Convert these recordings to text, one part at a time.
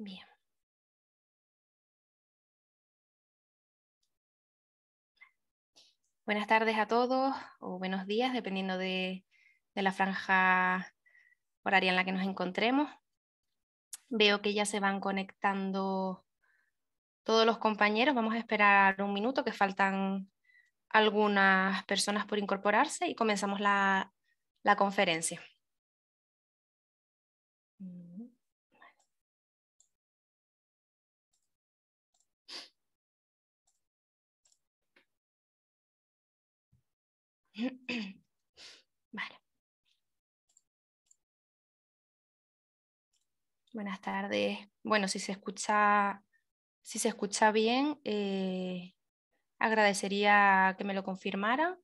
Bien. Buenas tardes a todos o buenos días, dependiendo de, la franja horaria en la que nos encontremos. Veo que ya se van conectando todos los compañeros. Vamos a esperar un minuto que faltan algunas personas por incorporarse y comenzamos la conferencia. Buenas tardes. Bueno, si se escucha, si se escucha bien, eh, agradecería que me lo confirmara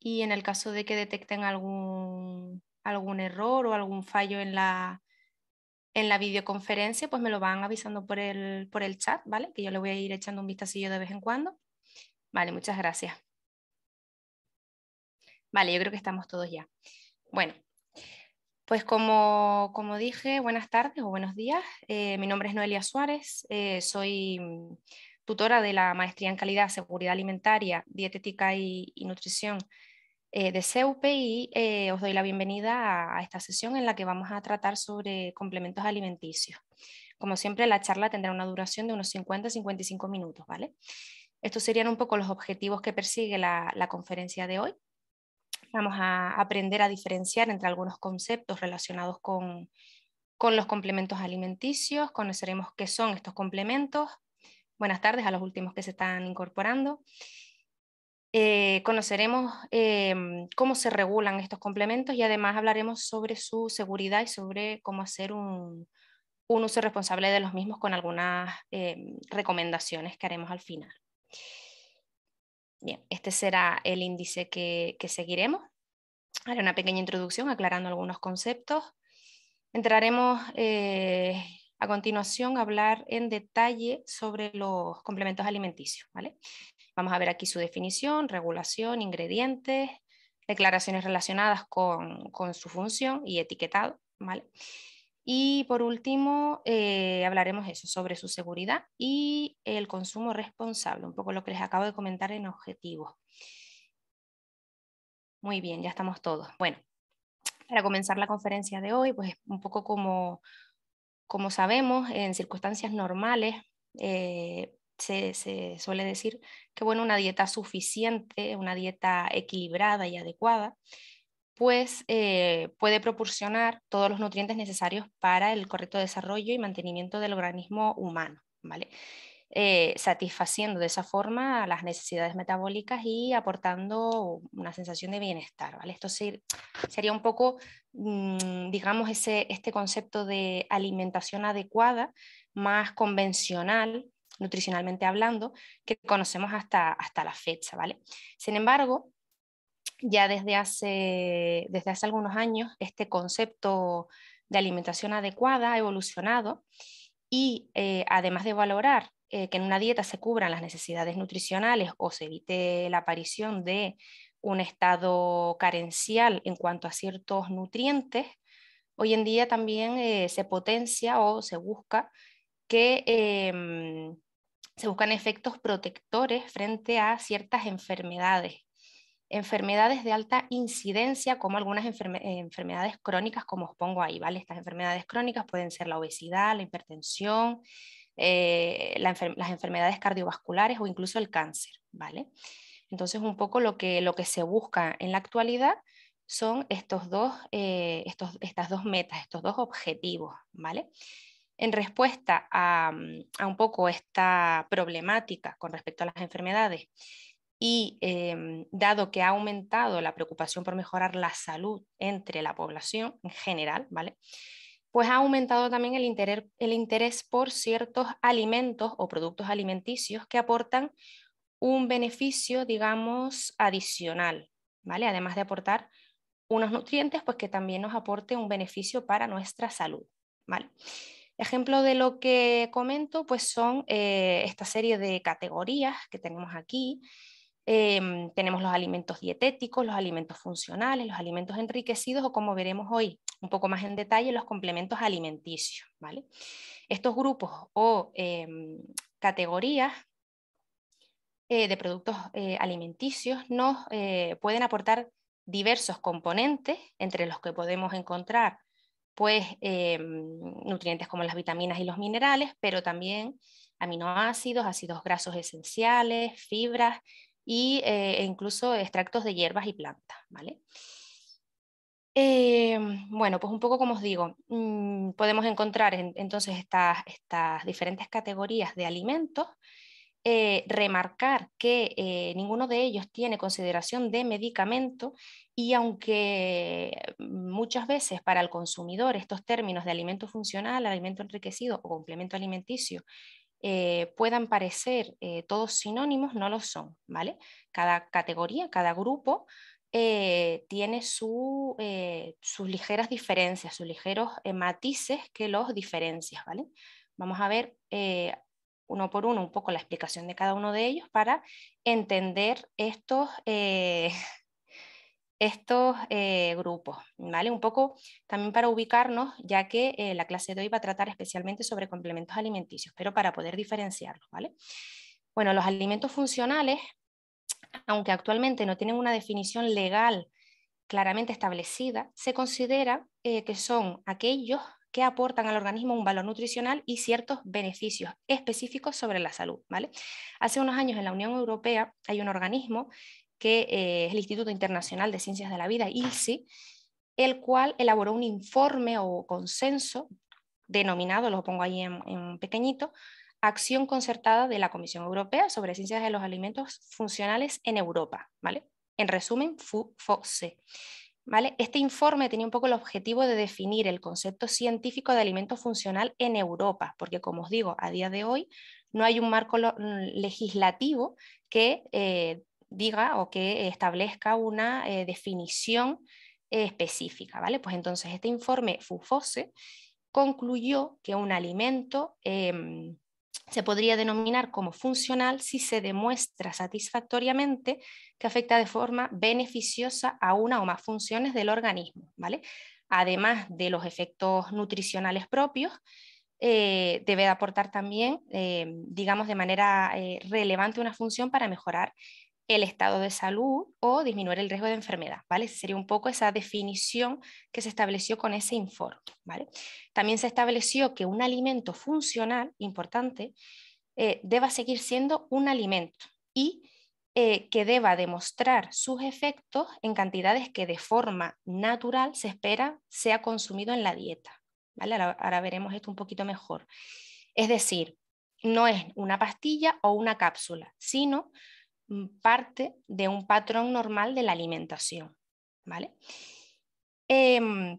Y en el caso de que detecten algún, algún error o algún fallo en la, en la videoconferencia, pues me lo van avisando por el, por el chat, ¿vale? Que yo le voy a ir echando un vistacillo de vez en cuando. Vale, muchas gracias. Vale, yo creo que estamos todos ya. Bueno, pues como, dije, buenas tardes o buenos días. Eh, mi nombre es Noelia Suárez, eh, soy mm, tutora de la Maestría en Calidad, Seguridad Alimentaria, Dietética y, Nutrición eh, de CEUPE y os doy la bienvenida a, esta sesión en la que vamos a tratar sobre complementos alimenticios. Como siempre, la charla tendrá una duración de unos 50-55 minutos, ¿vale? Estos serían un poco los objetivos que persigue la conferencia de hoy. Vamos a aprender a diferenciar entre algunos conceptos relacionados con, con los complementos alimenticios, conoceremos qué son estos complementos. Buenas tardes a los últimos que se están incorporando. Eh, conoceremos em, cómo se regulan estos complementos y además hablaremos sobre su seguridad y sobre cómo hacer un, uso responsable de los mismos con algunas em, recomendaciones que haremos al final. Bien, este será el índice que, seguiremos. Haré una pequeña introducción aclarando algunos conceptos. Entraremos eh, a continuación a hablar en detalle sobre los complementos alimenticios. ¿vale? Vamos a ver aquí su definición, regulación, ingredientes, declaraciones relacionadas con, con su función y etiquetado. ¿vale? Y por último, eh, hablaremos eso, sobre su seguridad y el consumo responsable, un poco lo que les acabo de comentar en objetivos. Muy bien, ya estamos todos. Bueno, para comenzar la conferencia de hoy, pues un poco como, como sabemos, en circunstancias normales, eh, se, suele decir que bueno, una dieta suficiente, una dieta equilibrada y adecuada, pues eh, puede proporcionar todos los nutrientes necesarios para el correcto desarrollo y mantenimiento del organismo humano, ¿vale? Eh, satisfaciendo de esa forma las necesidades metabólicas y aportando una sensación de bienestar, ¿vale? Esto sería un poco, mm, digamos, ese, este concepto de alimentación adecuada, más convencional, nutricionalmente hablando, que conocemos hasta, hasta la fecha, ¿vale? Sin embargo, ya desde hace, desde hace algunos años este concepto de alimentación adecuada ha evolucionado y eh, además de valorar eh, que en una dieta se cubran las necesidades nutricionales o se evite la aparición de un estado carencial en cuanto a ciertos nutrientes, hoy en día también eh, se potencia o se busca que em, se buscan efectos protectores frente a ciertas enfermedades enfermedades de alta incidencia, como algunas eh, enfermedades crónicas, como os pongo ahí, ¿vale? Estas enfermedades crónicas pueden ser la obesidad, la hipertensión, eh, las enfermedades cardiovasculares o incluso el cáncer, ¿vale? Entonces, un poco lo que, lo que se busca en la actualidad son estos dos, eh, estas dos metas, estos dos objetivos, ¿vale? En respuesta a un poco esta problemática con respecto a las enfermedades y em, dado que ha aumentado la preocupación por mejorar la salud entre la población en general, ¿vale? pues ha aumentado también el interés, el interés, por ciertos alimentos o productos alimenticios que aportan un beneficio, digamos, adicional, ¿vale? Además de aportar unos nutrientes, pues que también nos aporte un beneficio para nuestra salud, ¿vale? Ejemplo de lo que comento, pues son eh, esta serie de categorías que tenemos aquí, Em, tenemos los alimentos dietéticos, los alimentos funcionales, los alimentos enriquecidos o como veremos hoy un poco más en detalle, los complementos alimenticios. Estos grupos o em, categorías eh, de productos eh, alimenticios nos eh, pueden aportar diversos componentes entre los que podemos encontrar pues, em, nutrientes como las vitaminas y los minerales, pero también aminoácidos, ácidos grasos esenciales, fibras, y, e incluso extractos de hierbas y plantas. ¿vale? Eh, bueno, pues un poco como os digo, mm, podemos encontrar entonces estas, estas, diferentes categorías de alimentos, eh, remarcar que ninguno de ellos tiene consideración de medicamento y aunque muchas veces para el consumidor estos términos de alimento funcional, alimento enriquecido o complemento alimenticio eh, puedan parecer eh, todos sinónimos, no lo son, ¿vale? Cada categoría, cada grupo eh, tiene sus ligeras diferencias, sus ligeros matices que los diferencias, ¿vale? Vamos a ver uno por uno un poco la explicación de cada uno de ellos para entender estos, estos eh, grupos, ¿vale? Un poco también para ubicarnos, ya que eh, la clase de hoy va a tratar especialmente sobre complementos alimenticios, pero para poder diferenciarlos, ¿vale? Bueno, los alimentos funcionales, aunque actualmente no tienen una definición legal claramente establecida, se considera eh, que son aquellos que aportan al organismo un valor nutricional y ciertos beneficios específicos sobre la salud. ¿vale? Hace unos años en la Unión Europea hay un organismo que eh, es el Instituto Internacional de Ciencias de la Vida, ILSI, el cual elaboró un informe o consenso denominado, lo pongo ahí en, pequeñito, Acción concertada de la Comisión Europea sobre Ciencias de los Alimentos Funcionales en Europa, ¿vale? En resumen, FOCE. ¿Vale? Este informe tenía un poco el objetivo de definir el concepto científico de alimento funcional en Europa, porque como os digo, a día de hoy no hay un marco mm, legislativo que eh, diga o que establezca una eh, definición específica, ¿vale? Pues entonces este informe FUFOSE concluyó que un alimento em, se podría denominar como funcional si se demuestra satisfactoriamente que afecta de forma beneficiosa a una o más funciones del organismo, ¿vale? Además de los efectos nutricionales propios, eh, debe aportar también, em, digamos, de manera eh, relevante una función para mejorar el estado de salud o disminuir el riesgo de enfermedad, ¿vale? Sería un poco esa definición que se estableció con ese informe, ¿vale? También se estableció que un alimento funcional, importante, eh, deba seguir siendo un alimento y eh, que deba demostrar sus efectos en cantidades que de forma natural se espera sea consumido en la dieta, ¿vale? ahora, ahora veremos esto un poquito mejor. Es decir, no es una pastilla o una cápsula, sino Mm, parte de un patrón normal de la alimentación. ¿vale? Em,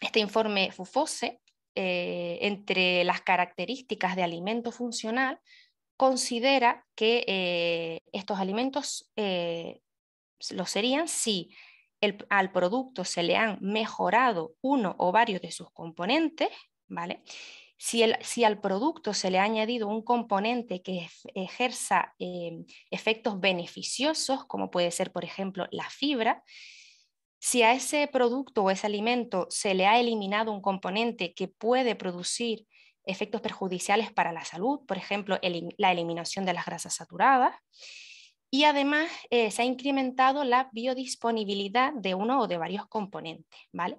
este informe FUFOSE, eh, entre las características de alimento funcional, considera que eh, estos alimentos eh, lo serían si al producto se le han mejorado uno o varios de sus componentes, ¿vale? Si, al producto se le ha añadido un componente que ejerza em, efectos beneficiosos, como puede ser, por ejemplo, la fibra, si a ese producto o ese alimento se le ha eliminado un componente que puede producir efectos perjudiciales para la salud, por ejemplo, la eliminación de las grasas saturadas, y además eh, se ha incrementado la biodisponibilidad de uno o de varios componentes, ¿vale?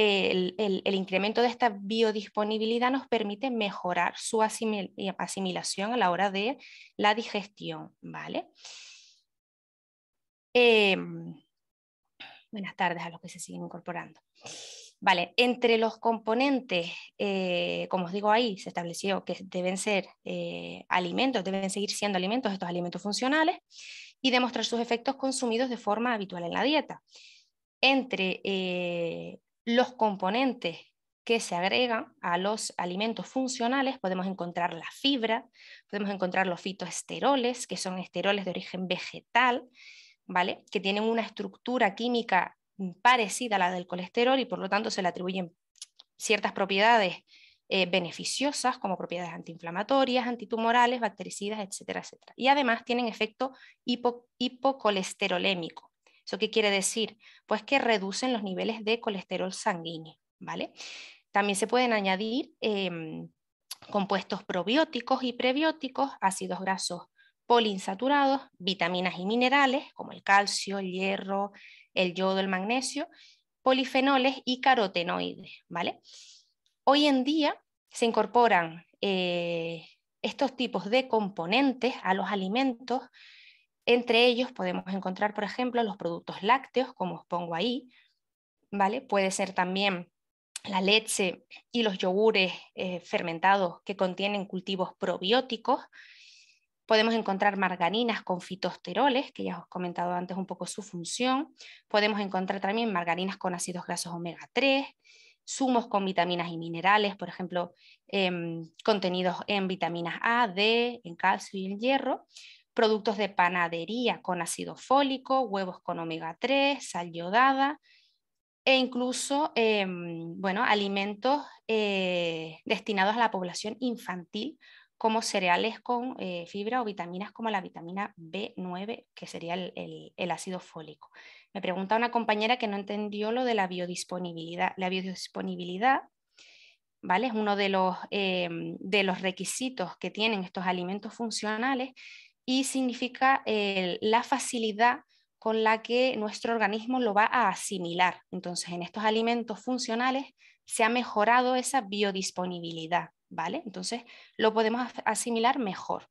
el, incremento de esta biodisponibilidad nos permite mejorar su eh, asimilación a la hora de la digestión, ¿vale? Em, buenas tardes a los que se siguen incorporando. Vale, entre los componentes, eh, como os digo ahí, se estableció que deben ser eh, alimentos, deben seguir siendo alimentos estos alimentos funcionales y demostrar sus efectos consumidos de forma habitual en la dieta entre los componentes que se agregan a los alimentos funcionales, podemos encontrar la fibra, podemos encontrar los fitoesteroles, que son esteroles de origen vegetal, ¿vale? que tienen una estructura química parecida a la del colesterol y por lo tanto se le atribuyen ciertas propiedades eh, beneficiosas como propiedades antiinflamatorias, antitumorales, bactericidas, etcétera, etcétera. Y además tienen efecto hipocolesterolémico, ¿Eso qué quiere decir? Pues que reducen los niveles de colesterol sanguíneo, ¿vale? También se pueden añadir em, compuestos probióticos y prebióticos, ácidos grasos poliinsaturados, vitaminas y minerales como el calcio, el hierro, el yodo, el magnesio, polifenoles y carotenoides, ¿vale? Hoy en día se incorporan eh, estos tipos de componentes a los alimentos entre ellos podemos encontrar, por ejemplo, los productos lácteos, como os pongo ahí, ¿vale? Puede ser también la leche y los yogures eh, fermentados que contienen cultivos probióticos. Podemos encontrar margarinas con fitosteroles, que ya os he comentado antes un poco su función. Podemos encontrar también margarinas con ácidos grasos omega 3, zumos con vitaminas y minerales, por ejemplo, em, contenidos en vitaminas A, D, en calcio y en hierro productos de panadería con ácido fólico, huevos con omega 3, sal yodada e incluso em, bueno, alimentos eh, destinados a la población infantil como cereales con eh, fibra o vitaminas como la vitamina B9, que sería el, ácido fólico. Me pregunta una compañera que no entendió lo de la biodisponibilidad. La biodisponibilidad ¿vale? es uno de los, em, de los requisitos que tienen estos alimentos funcionales y significa eh, la facilidad con la que nuestro organismo lo va a asimilar. Entonces, en estos alimentos funcionales se ha mejorado esa biodisponibilidad, ¿vale? Entonces, lo podemos asimilar mejor.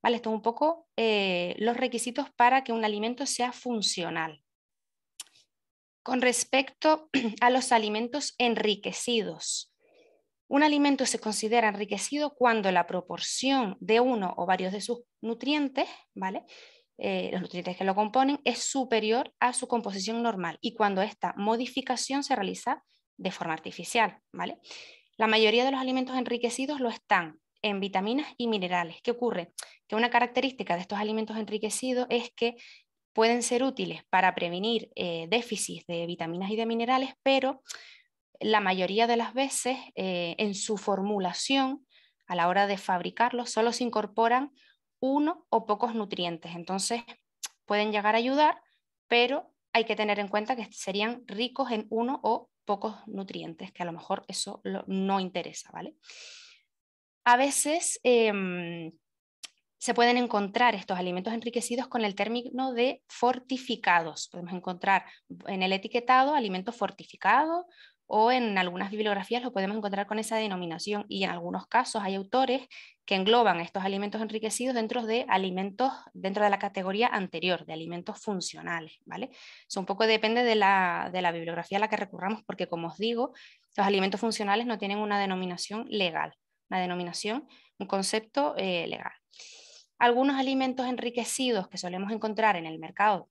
¿Vale? Esto un poco eh, los requisitos para que un alimento sea funcional. Con respecto a los alimentos enriquecidos, un alimento se considera enriquecido cuando la proporción de uno o varios de sus nutrientes, ¿vale? Eh, los nutrientes que lo componen, es superior a su composición normal y cuando esta modificación se realiza de forma artificial, ¿vale? La mayoría de los alimentos enriquecidos lo están en vitaminas y minerales. ¿Qué ocurre? Que una característica de estos alimentos enriquecidos es que pueden ser útiles para prevenir eh, déficits de vitaminas y de minerales, pero la mayoría de las veces eh, en su formulación, a la hora de fabricarlos, solo se incorporan uno o pocos nutrientes. Entonces, pueden llegar a ayudar, pero hay que tener en cuenta que serían ricos en uno o pocos nutrientes, que a lo mejor eso no interesa, ¿vale? A veces em, se pueden encontrar estos alimentos enriquecidos con el término de fortificados. Podemos encontrar en el etiquetado alimentos fortificados o en algunas bibliografías lo podemos encontrar con esa denominación y en algunos casos hay autores que engloban estos alimentos enriquecidos dentro de alimentos, dentro de la categoría anterior, de alimentos funcionales, ¿vale? Eso un poco depende de la, bibliografía a la que recurramos porque, como os digo, los alimentos funcionales no tienen una denominación legal, una denominación, un concepto eh, legal. Algunos alimentos enriquecidos que solemos encontrar en el mercado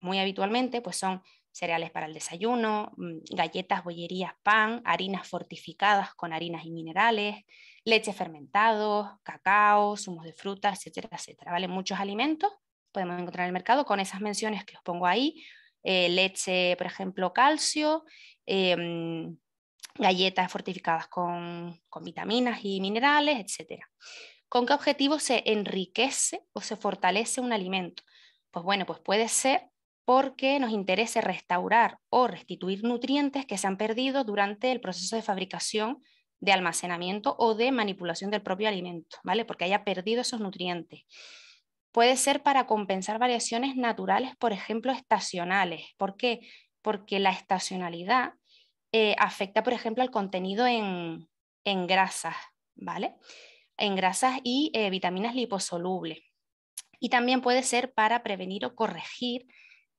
muy habitualmente, pues son cereales para el desayuno, mm, galletas, bollerías, pan, harinas fortificadas con harinas y minerales, leche fermentados, cacao, zumos de fruta, etcétera, etcétera. Muchos alimentos podemos encontrar en el mercado con esas menciones que os pongo ahí. Eh, leche, por ejemplo, calcio, em, galletas fortificadas con, vitaminas y minerales, etcétera. ¿Con qué objetivo se enriquece o se fortalece un alimento? Pues bueno, pues puede ser porque nos interese restaurar o restituir nutrientes que se han perdido durante el proceso de fabricación, de almacenamiento o de manipulación del propio alimento, ¿vale? Porque haya perdido esos nutrientes. Puede ser para compensar variaciones naturales, por ejemplo, estacionales. ¿Por qué? Porque la estacionalidad eh, afecta, por ejemplo, al contenido en, grasas, ¿vale? En grasas y eh, vitaminas liposolubles. Y también puede ser para prevenir o corregir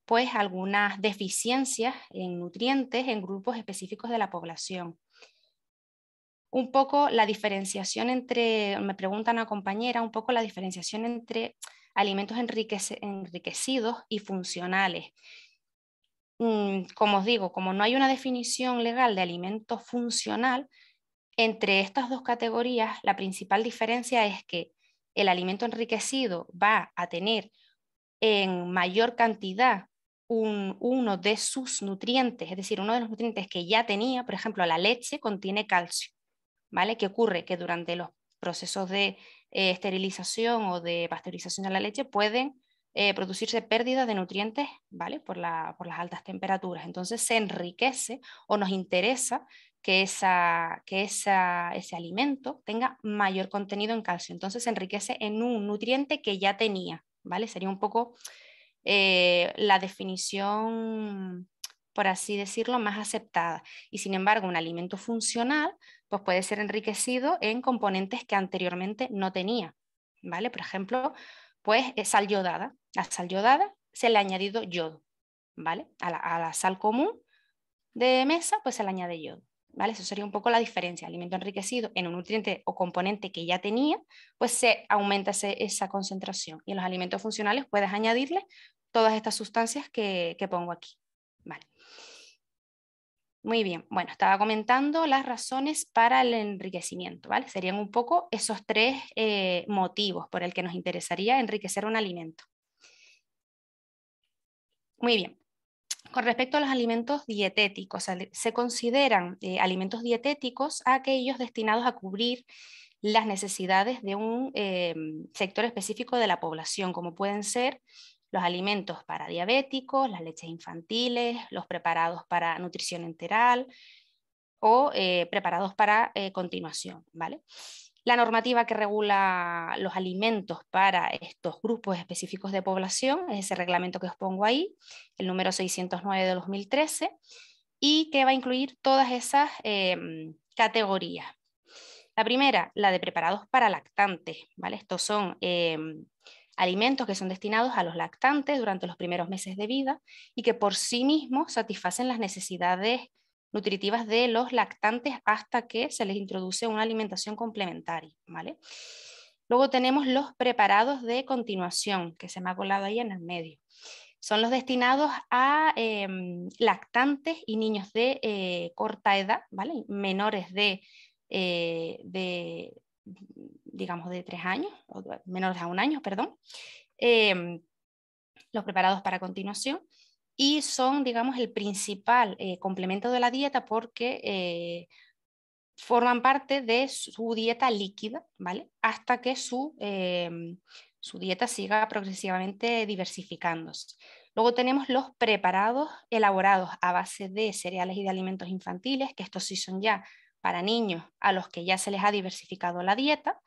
pues algunas deficiencias en nutrientes en grupos específicos de la población. Un poco la diferenciación entre, me pregunta una compañera, un poco la diferenciación entre alimentos enriquecidos y funcionales. Mm, como os digo, como no hay una definición legal de alimento funcional, entre estas dos categorías la principal diferencia es que el alimento enriquecido va a tener en mayor cantidad uno de sus nutrientes, es decir, uno de los nutrientes que ya tenía, por ejemplo, la leche contiene calcio. ¿Vale? ¿Qué ocurre? Que durante los procesos de eh, esterilización o de pasteurización de la leche pueden eh, producirse pérdidas de nutrientes ¿vale? por, las altas temperaturas. Entonces se enriquece o nos interesa que, esa, que esa, ese alimento tenga mayor contenido en calcio. Entonces se enriquece en un nutriente que ya tenía. ¿vale? Sería un poco eh, la definición, por así decirlo, más aceptada. Y sin embargo, un alimento funcional pues puede ser enriquecido en componentes que anteriormente no tenía. ¿vale? Por ejemplo, pues eh, sal yodada. La sal yodada se le ha añadido yodo. ¿vale? A la, sal común de mesa pues se le añade yodo. ¿Vale? Eso sería un poco la diferencia. Alimento enriquecido en un nutriente o componente que ya tenía, pues se aumenta esa concentración. Y en los alimentos funcionales puedes añadirle todas estas sustancias que, pongo aquí. Muy bien, bueno, estaba comentando las razones para el enriquecimiento, ¿vale? Serían un poco esos tres eh, motivos por el que nos interesaría enriquecer un alimento. Muy bien, con respecto a los alimentos dietéticos, se consideran eh, alimentos dietéticos aquellos destinados a cubrir las necesidades de un eh, sector específico de la población, como pueden ser los alimentos para diabéticos, las leches infantiles, los preparados para nutrición enteral o eh, preparados para eh, continuación, ¿vale? La normativa que regula los alimentos para estos grupos específicos de población es ese reglamento que os pongo ahí, el número 609 de 2013, y que va a incluir todas esas em, categorías. La primera, la de preparados para lactantes, ¿vale? Estos son em, alimentos que son destinados a los lactantes durante los primeros meses de vida y que por sí mismos satisfacen las necesidades nutritivas de los lactantes hasta que se les introduce una alimentación complementaria. ¿vale? Luego tenemos los preparados de continuación, que se me ha colado ahí en el medio. Son los destinados a em, lactantes y niños de eh, corta edad, ¿vale? menores de, eh, de digamos, de tres años, o menores a un año, perdón, em, los preparados para continuación, y son, digamos, el principal eh, complemento de la dieta porque eh, forman parte de su dieta líquida, ¿vale? Hasta que su, em, su dieta siga progresivamente diversificándose. Luego tenemos los preparados elaborados a base de cereales y de alimentos infantiles, que estos sí son ya para niños a los que ya se les ha diversificado la dieta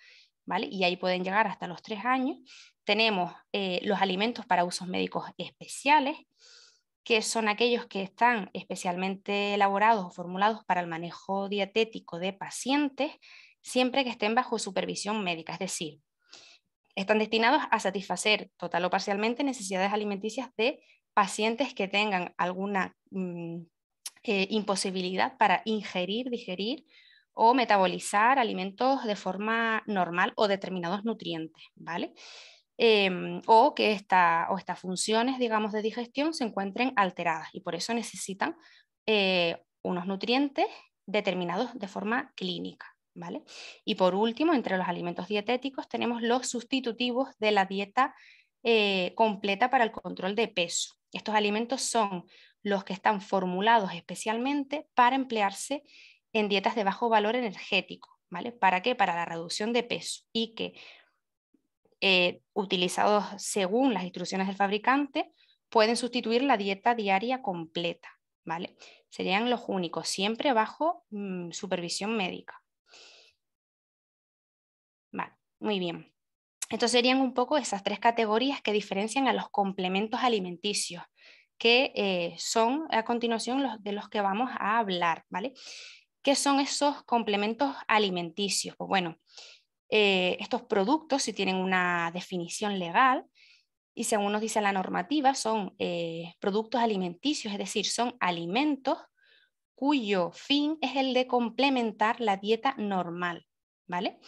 y ahí pueden llegar hasta los tres años. Tenemos eh, los alimentos para usos médicos especiales, que son aquellos que están especialmente elaborados o formulados para el manejo dietético de pacientes, siempre que estén bajo supervisión médica, es decir, están destinados a satisfacer total o parcialmente necesidades alimenticias de pacientes que tengan alguna mm, eh, imposibilidad para ingerir, digerir o metabolizar alimentos de forma normal o determinados nutrientes, ¿vale? Em, o que estas funciones, digamos, de digestión se encuentren alteradas y por eso necesitan eh, unos nutrientes determinados de forma clínica. ¿vale? Y por último, entre los alimentos dietéticos tenemos los sustitutivos de la dieta eh, completa para el control de peso. Estos alimentos son los que están formulados especialmente para emplearse en dietas de bajo valor energético, ¿vale? ¿Para qué? Para la reducción de peso y que eh, utilizados según las instrucciones del fabricante pueden sustituir la dieta diaria completa, ¿vale? Serían los únicos, siempre bajo mm, supervisión médica. Vale, muy bien. Entonces serían un poco esas tres categorías que diferencian a los complementos alimenticios, que eh, son a continuación los de los que vamos a hablar, ¿vale? ¿Qué son esos complementos alimenticios? Pues bueno, eh, estos productos, si tienen una definición legal, y según nos dice la normativa, son eh, productos alimenticios, es decir, son alimentos cuyo fin es el de complementar la dieta normal, ¿vale?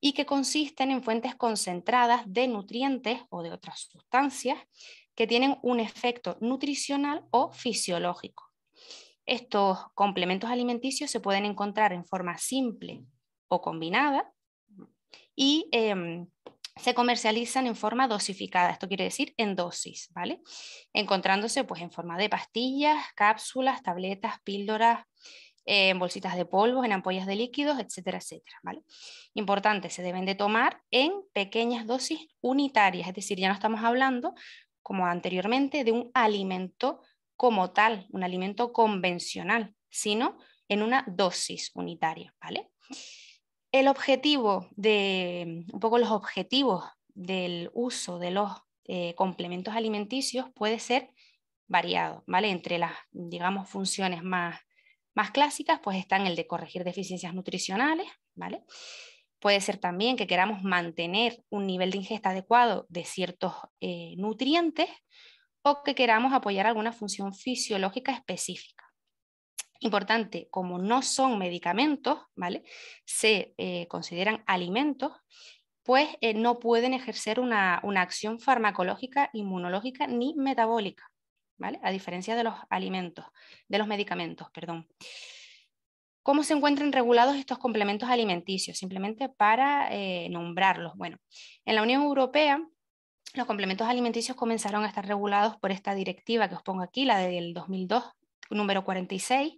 Y que consisten en fuentes concentradas de nutrientes o de otras sustancias que tienen un efecto nutricional o fisiológico. Estos complementos alimenticios se pueden encontrar en forma simple o combinada y em, se comercializan en forma dosificada, esto quiere decir en dosis, ¿vale? Encontrándose pues en forma de pastillas, cápsulas, tabletas, píldoras, en bolsitas de polvo, en ampollas de líquidos, etcétera, etcétera. ¿vale? Importante, se deben de tomar en pequeñas dosis unitarias, es decir, ya no estamos hablando, como anteriormente, de un alimento como tal, un alimento convencional, sino en una dosis unitaria, ¿vale? El objetivo de, un poco los objetivos del uso de los eh, complementos alimenticios puede ser variado, ¿vale? Entre las, digamos, funciones más, más clásicas, pues están el de corregir deficiencias nutricionales, ¿vale? Puede ser también que queramos mantener un nivel de ingesta adecuado de ciertos eh, nutrientes o que queramos apoyar alguna función fisiológica específica. Importante, como no son medicamentos, ¿vale? Se eh, consideran alimentos, pues eh, no pueden ejercer una, acción farmacológica, inmunológica ni metabólica, ¿vale? A diferencia de los alimentos, de los medicamentos, perdón. ¿Cómo se encuentran regulados estos complementos alimenticios? Simplemente para eh, nombrarlos. Bueno, en la Unión Europea los complementos alimenticios comenzaron a estar regulados por esta directiva que os pongo aquí, la del 2002, número 46,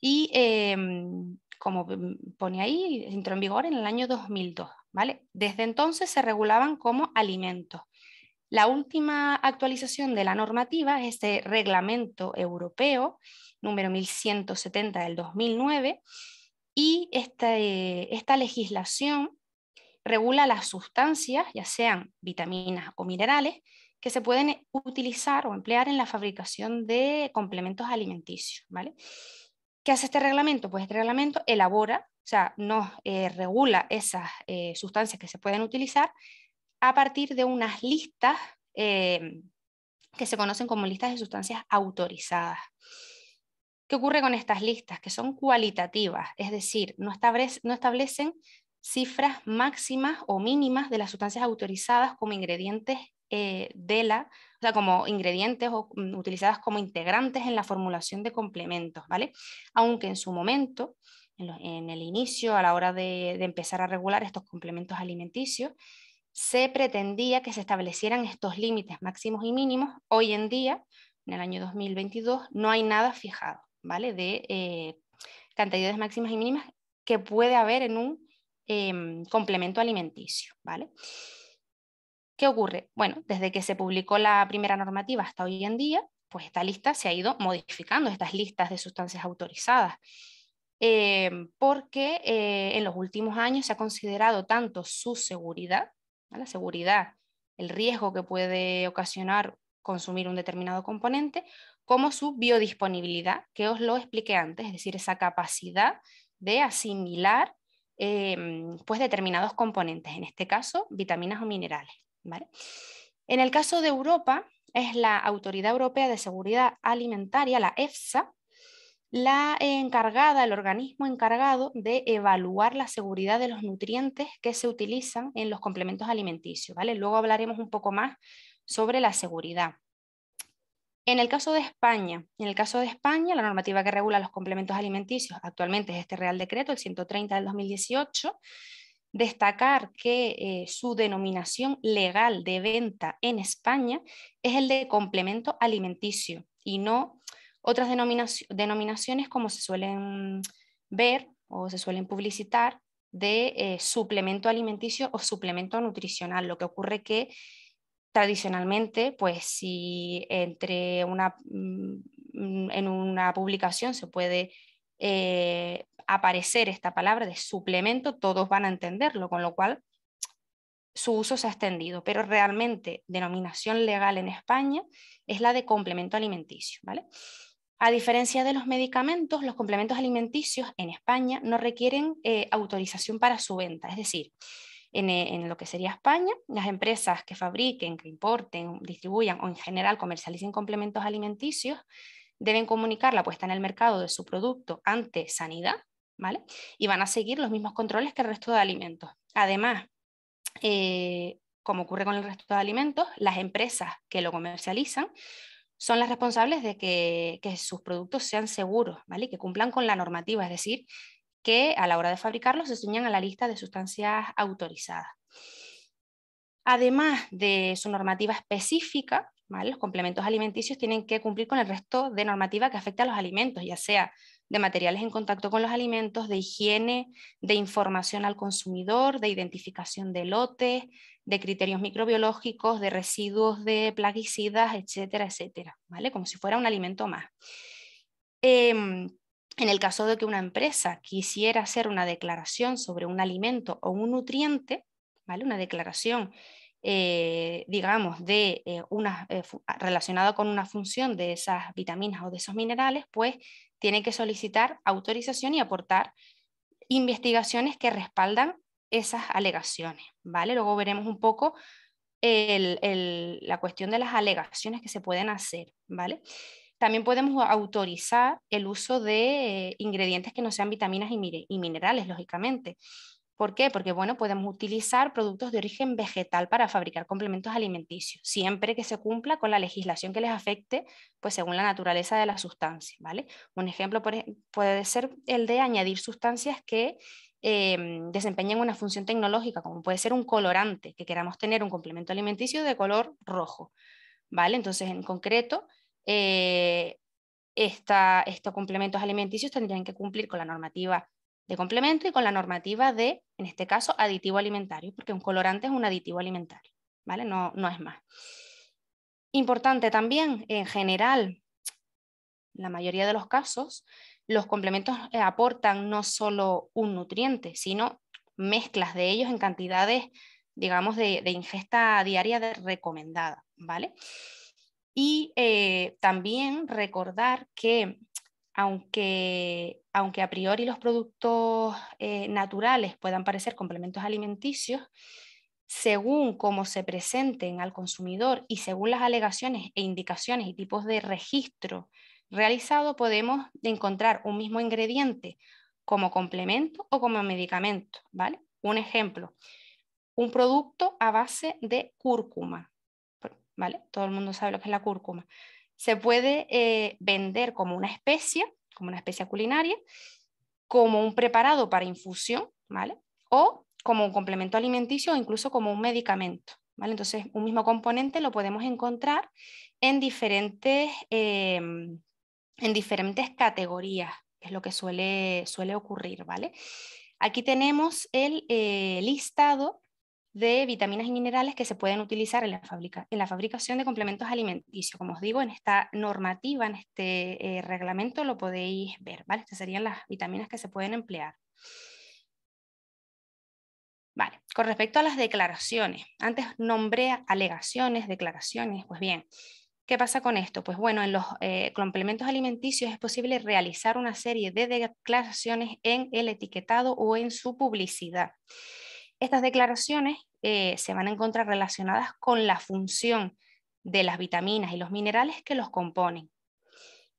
y em, como em, pone ahí, entró en vigor en el año 2002. ¿vale? Desde entonces se regulaban como alimentos. La última actualización de la normativa es este reglamento europeo número 1170 del 2009 y esta, esta legislación regula las sustancias, ya sean vitaminas o minerales, que se pueden utilizar o emplear en la fabricación de complementos alimenticios. ¿vale? ¿Qué hace este reglamento? Pues este reglamento elabora, o sea, no eh, regula esas eh, sustancias que se pueden utilizar a partir de unas listas eh, que se conocen como listas de sustancias autorizadas. ¿Qué ocurre con estas listas? Que son cualitativas, es decir, no, establecen cifras máximas o mínimas de las sustancias autorizadas como ingredientes eh, de la, o sea, como ingredientes o, mm, utilizadas como integrantes en la formulación de complementos, ¿vale? Aunque en su momento, en, el inicio, a la hora de, empezar a regular estos complementos alimenticios, se pretendía que se establecieran estos límites máximos y mínimos. Hoy en día, en el año 2022, no hay nada fijado, ¿vale? De eh, cantidades máximas y mínimas que puede haber en un Em, complemento alimenticio, ¿vale? ¿Qué ocurre? Bueno, desde que se publicó la primera normativa hasta hoy en día, pues esta lista se ha ido modificando, estas listas de sustancias autorizadas, em, porque eh, en los últimos años se ha considerado tanto su seguridad, la seguridad, el riesgo que puede ocasionar consumir un determinado componente, como su biodisponibilidad, que os lo expliqué antes, es decir, esa capacidad de asimilar Em, pues determinados componentes, en este caso vitaminas o minerales. En el caso de Europa, es la Autoridad Europea de Seguridad Alimentaria, la EFSA, la encargada, el organismo encargado de evaluar la seguridad de los nutrientes que se utilizan en los complementos alimenticios. Luego hablaremos un poco más sobre la seguridad. En el caso de España, en el caso de España, la normativa que regula los complementos alimenticios actualmente es este Real Decreto, el 130 del 2018. Destacar que eh, su denominación legal de venta en España es el de complemento alimenticio y no otras denominaciones como se suelen ver o se suelen publicitar de eh, suplemento alimenticio o suplemento nutricional. Lo que ocurre que Tradicionalmente, pues si entre una, mm, mm, en una publicación se puede eh, aparecer esta palabra de suplemento, todos van a entenderlo, con lo cual su uso se ha extendido, pero realmente denominación legal en España es la de complemento alimenticio. A diferencia de los medicamentos, los complementos alimenticios en España no requieren eh, autorización para su venta, es decir, eh, en, lo que sería España. Las empresas que fabriquen, que importen, distribuyan o en general comercialicen complementos alimenticios deben comunicar la puesta en el mercado de su producto ante sanidad, ¿vale? Y van a seguir los mismos controles que el resto de alimentos. Además, eh, como ocurre con el resto de alimentos, las empresas que lo comercializan son las responsables de que, sus productos sean seguros, ¿vale? que cumplan con la normativa, es decir, que a la hora de fabricarlos se suñan a la lista de sustancias autorizadas. Además de su normativa específica, los complementos alimenticios tienen que cumplir con el resto de normativa que afecta a los alimentos, ya sea de materiales en contacto con los alimentos, de higiene, de información al consumidor, de identificación de lotes, de criterios microbiológicos, de residuos de plaguicidas, etcétera, etcétera, ¿vale? Como si fuera un alimento más. Em, en el caso de que una empresa quisiera hacer una declaración sobre un alimento o un nutriente, ¿vale? una declaración, eh, digamos, de, eh, eh, relacionada con una función de esas vitaminas o de esos minerales, pues tiene que solicitar autorización y aportar investigaciones que respaldan esas alegaciones. ¿vale? Luego veremos un poco la cuestión de las alegaciones que se pueden hacer. ¿vale? También podemos autorizar el uso de eh, ingredientes que no sean vitaminas y, minerales, lógicamente. ¿Por qué? Porque bueno, podemos utilizar productos de origen vegetal para fabricar complementos alimenticios, siempre que se cumpla con la legislación que les afecte, pues según la naturaleza de la sustancia, ¿vale? Un ejemplo puede ser el de añadir sustancias que em, desempeñen una función tecnológica, como puede ser un colorante, que queramos tener un complemento alimenticio de color rojo, ¿vale? Entonces, en concreto, eh, estos complementos alimenticios tendrían que cumplir con la normativa de complemento y con la normativa de, en este caso, aditivo alimentario, porque un colorante es un aditivo alimentario, ¿vale? No, no es más. Importante también, en general, la mayoría de los casos, los complementos eh, aportan no solo un nutriente, sino mezclas de ellos en cantidades, digamos, de, ingesta diaria recomendada, ¿vale? Y eh, también recordar que aunque, aunque a priori los productos eh, naturales puedan parecer complementos alimenticios, según cómo se presenten al consumidor y según las alegaciones e indicaciones y tipos de registro realizado, podemos encontrar un mismo ingrediente como complemento o como medicamento, ¿vale? Un ejemplo, un producto a base de cúrcuma, ¿vale? Todo el mundo sabe lo que es la cúrcuma. Se puede eh, vender como una especie, como una especie culinaria, como un preparado para infusión, ¿vale? O como un complemento alimenticio o incluso como un medicamento, ¿vale? Entonces, un mismo componente lo podemos encontrar en diferentes, em, en diferentes categorías, es lo que suele, suele ocurrir, ¿vale? Aquí tenemos el eh, listado de vitaminas y minerales que se pueden utilizar en la, en la fabricación de complementos alimenticios. Como os digo, en esta normativa, en este eh, reglamento, lo podéis ver, Estas serían las vitaminas que se pueden emplear. Vale, con respecto a las declaraciones, antes nombré alegaciones, declaraciones, pues bien, ¿Qué pasa con esto? Pues bueno, en los eh, complementos alimenticios es posible realizar una serie de declaraciones en el etiquetado o en su publicidad. Estas declaraciones eh, se van a encontrar relacionadas con la función de las vitaminas y los minerales que los componen.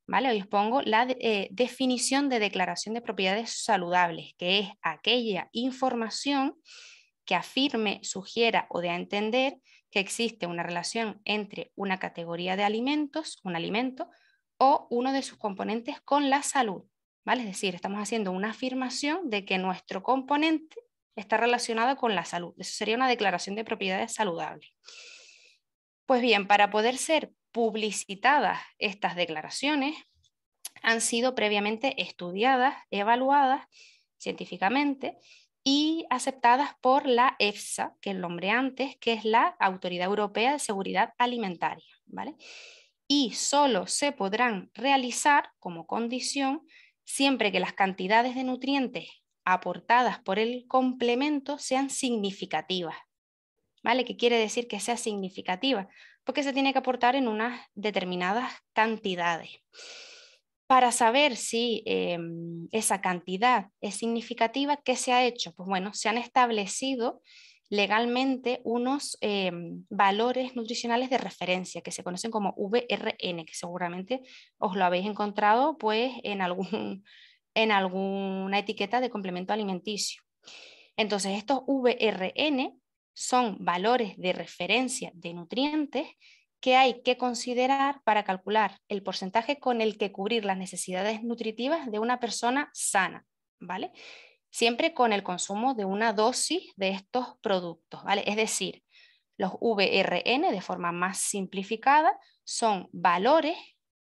¿Vale? Hoy os pongo la eh, definición de declaración de propiedades saludables, que es aquella información que afirme, sugiera o dé a entender que existe una relación entre una categoría de alimentos, un alimento, o uno de sus componentes con la salud. ¿vale? Es decir, estamos haciendo una afirmación de que nuestro componente está relacionada con la salud. Eso sería una declaración de propiedades saludables. Pues bien, para poder ser publicitadas estas declaraciones, han sido previamente estudiadas, evaluadas científicamente y aceptadas por la EFSA, que el nombre antes, que es la Autoridad Europea de Seguridad Alimentaria. ¿vale? Y solo se podrán realizar como condición siempre que las cantidades de nutrientes aportadas por el complemento sean significativas. ¿Vale? ¿Qué quiere decir que sea significativa? Porque se tiene que aportar en unas determinadas cantidades. Para saber si em, esa cantidad es significativa, ¿qué se ha hecho? Pues bueno, se han establecido legalmente unos em, valores nutricionales de referencia que se conocen como VRN, que seguramente os lo habéis encontrado pues en algún en alguna etiqueta de complemento alimenticio. Entonces, estos VRN son valores de referencia de nutrientes que hay que considerar para calcular el porcentaje con el que cubrir las necesidades nutritivas de una persona sana, ¿vale? Siempre con el consumo de una dosis de estos productos, ¿vale? Es decir, los VRN, de forma más simplificada, son valores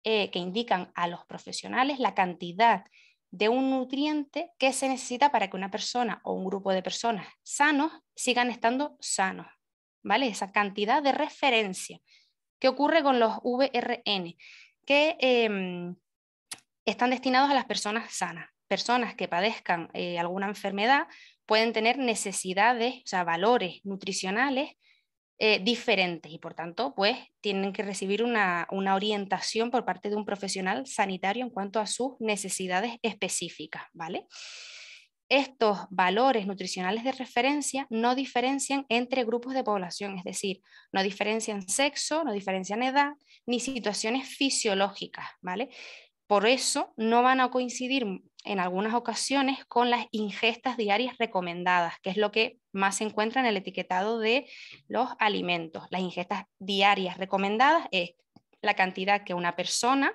eh, que indican a los profesionales la cantidad de un nutriente que se necesita para que una persona o un grupo de personas sanos sigan estando sanos, ¿vale? Esa cantidad de referencia. que ocurre con los VRN? Que em, están destinados a las personas sanas. Personas que padezcan eh, alguna enfermedad pueden tener necesidades, o sea, valores nutricionales eh, diferentes y por tanto pues tienen que recibir una, una, orientación por parte de un profesional sanitario en cuanto a sus necesidades específicas, ¿vale? Estos valores nutricionales de referencia no diferencian entre grupos de población, es decir, no diferencian sexo, no diferencian edad, ni situaciones fisiológicas, ¿vale? Por eso no van a coincidir en algunas ocasiones con las ingestas diarias recomendadas, que es lo que más se encuentra en el etiquetado de los alimentos. Las ingestas diarias recomendadas es la cantidad que una persona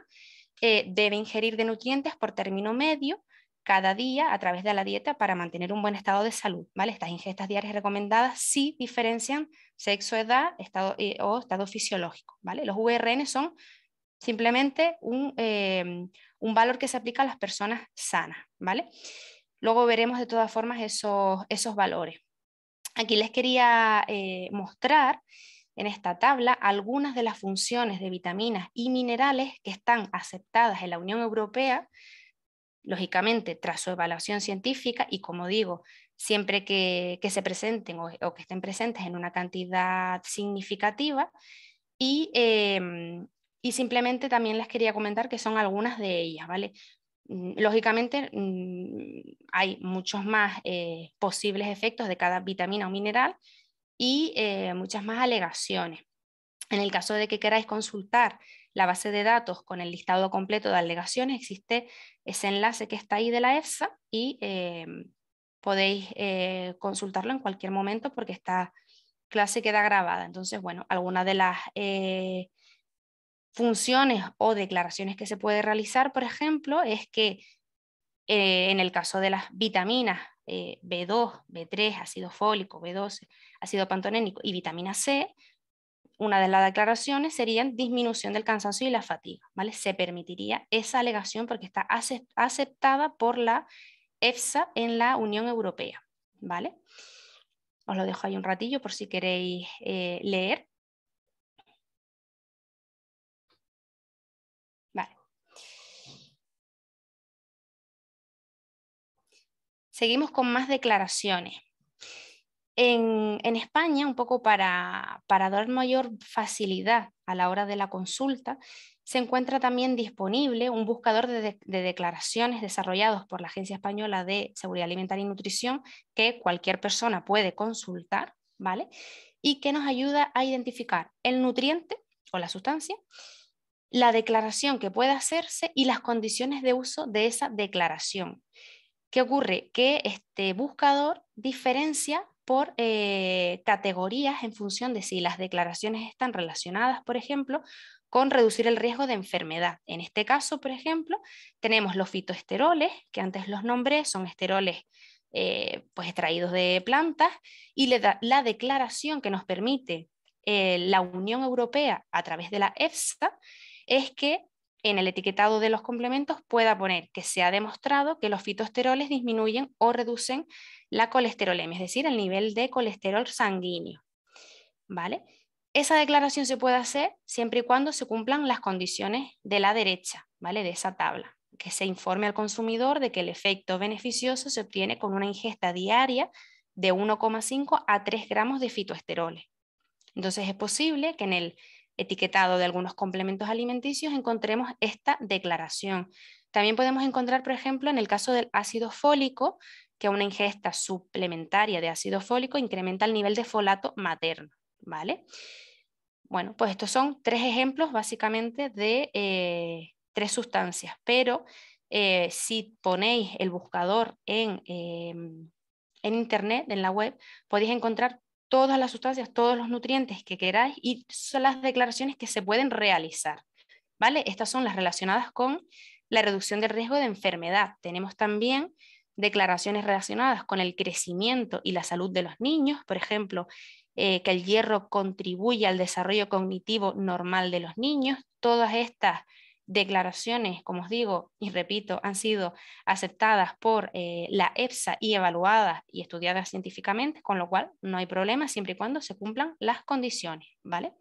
eh, debe ingerir de nutrientes por término medio cada día a través de la dieta para mantener un buen estado de salud. ¿vale? Estas ingestas diarias recomendadas sí diferencian sexo, edad estado, eh, o estado fisiológico. ¿vale? Los VRN son simplemente eh, un, valor que se aplica a las personas sanas, ¿vale? Luego veremos de todas formas esos, esos valores. Aquí les quería eh, mostrar en esta tabla algunas de las funciones de vitaminas y minerales que están aceptadas en la Unión Europea, lógicamente tras su evaluación científica y como digo, siempre que, se presenten o, que estén presentes en una cantidad significativa y em, y simplemente también les quería comentar que son algunas de ellas, ¿vale? Mm, lógicamente mm, hay muchos más eh, posibles efectos de cada vitamina o mineral y eh, muchas más alegaciones. En el caso de que queráis consultar la base de datos con el listado completo de alegaciones, existe ese enlace que está ahí de la EFSA y eh, podéis consultarlo en cualquier momento porque esta clase queda grabada. Entonces, bueno, algunas de las funciones o declaraciones que se puede realizar, por ejemplo, es que eh, en el caso de las vitaminas B2, eh, B3, ácido fólico, B12, ácido pantonénico y vitamina C, una de las declaraciones serían disminución del cansancio y la fatiga, ¿vale? Se permitiría esa alegación porque está aceptada por la EFSA en la Unión Europea, ¿vale? Os lo dejo ahí un ratillo por si queréis eh, leer. Seguimos con más declaraciones. En, España, un poco para, dar mayor facilidad a la hora de la consulta, se encuentra también disponible un buscador de, declaraciones desarrollados por la Agencia Española de Seguridad Alimentaria y Nutrición que cualquier persona puede consultar, ¿vale? Y que nos ayuda a identificar el nutriente o la sustancia, la declaración que puede hacerse y las condiciones de uso de esa declaración. ¿Qué ocurre? Que este buscador diferencia por eh, categorías en función de si las declaraciones están relacionadas, por ejemplo, con reducir el riesgo de enfermedad. En este caso, por ejemplo, tenemos los fitoesteroles, que antes los nombré, son esteroles eh, pues extraídos de plantas, y la, declaración que nos permite eh, la Unión Europea a través de la EFSA es que en el etiquetado de los complementos pueda poner que se ha demostrado que los fitosteroles disminuyen o reducen la colesterolemia, es decir, el nivel de colesterol sanguíneo. ¿Vale? Esa declaración se puede hacer siempre y cuando se cumplan las condiciones de la derecha, ¿vale? De esa tabla, que se informe al consumidor de que el efecto beneficioso se obtiene con una ingesta diaria de 1,5 a 3 gramos de fitoesteroles. Entonces es posible que en el etiquetado de algunos complementos alimenticios encontremos esta declaración. También podemos encontrar, por ejemplo, en el caso del ácido fólico, que una ingesta suplementaria de ácido fólico incrementa el nivel de folato materno, ¿vale? Bueno, pues estos son tres ejemplos básicamente de eh, tres sustancias, pero eh, si ponéis el buscador em, en internet, en la web, podéis encontrar todas las sustancias, todos los nutrientes que queráis y son las declaraciones que se pueden realizar. ¿vale? Estas son las relacionadas con la reducción del riesgo de enfermedad. Tenemos también declaraciones relacionadas con el crecimiento y la salud de los niños, por ejemplo, eh, que el hierro contribuye al desarrollo cognitivo normal de los niños. Todas estas declaraciones, como os digo y repito, han sido aceptadas por eh, la EPSA y evaluadas y estudiadas científicamente, con lo cual no hay problema siempre y cuando se cumplan las condiciones, ¿vale?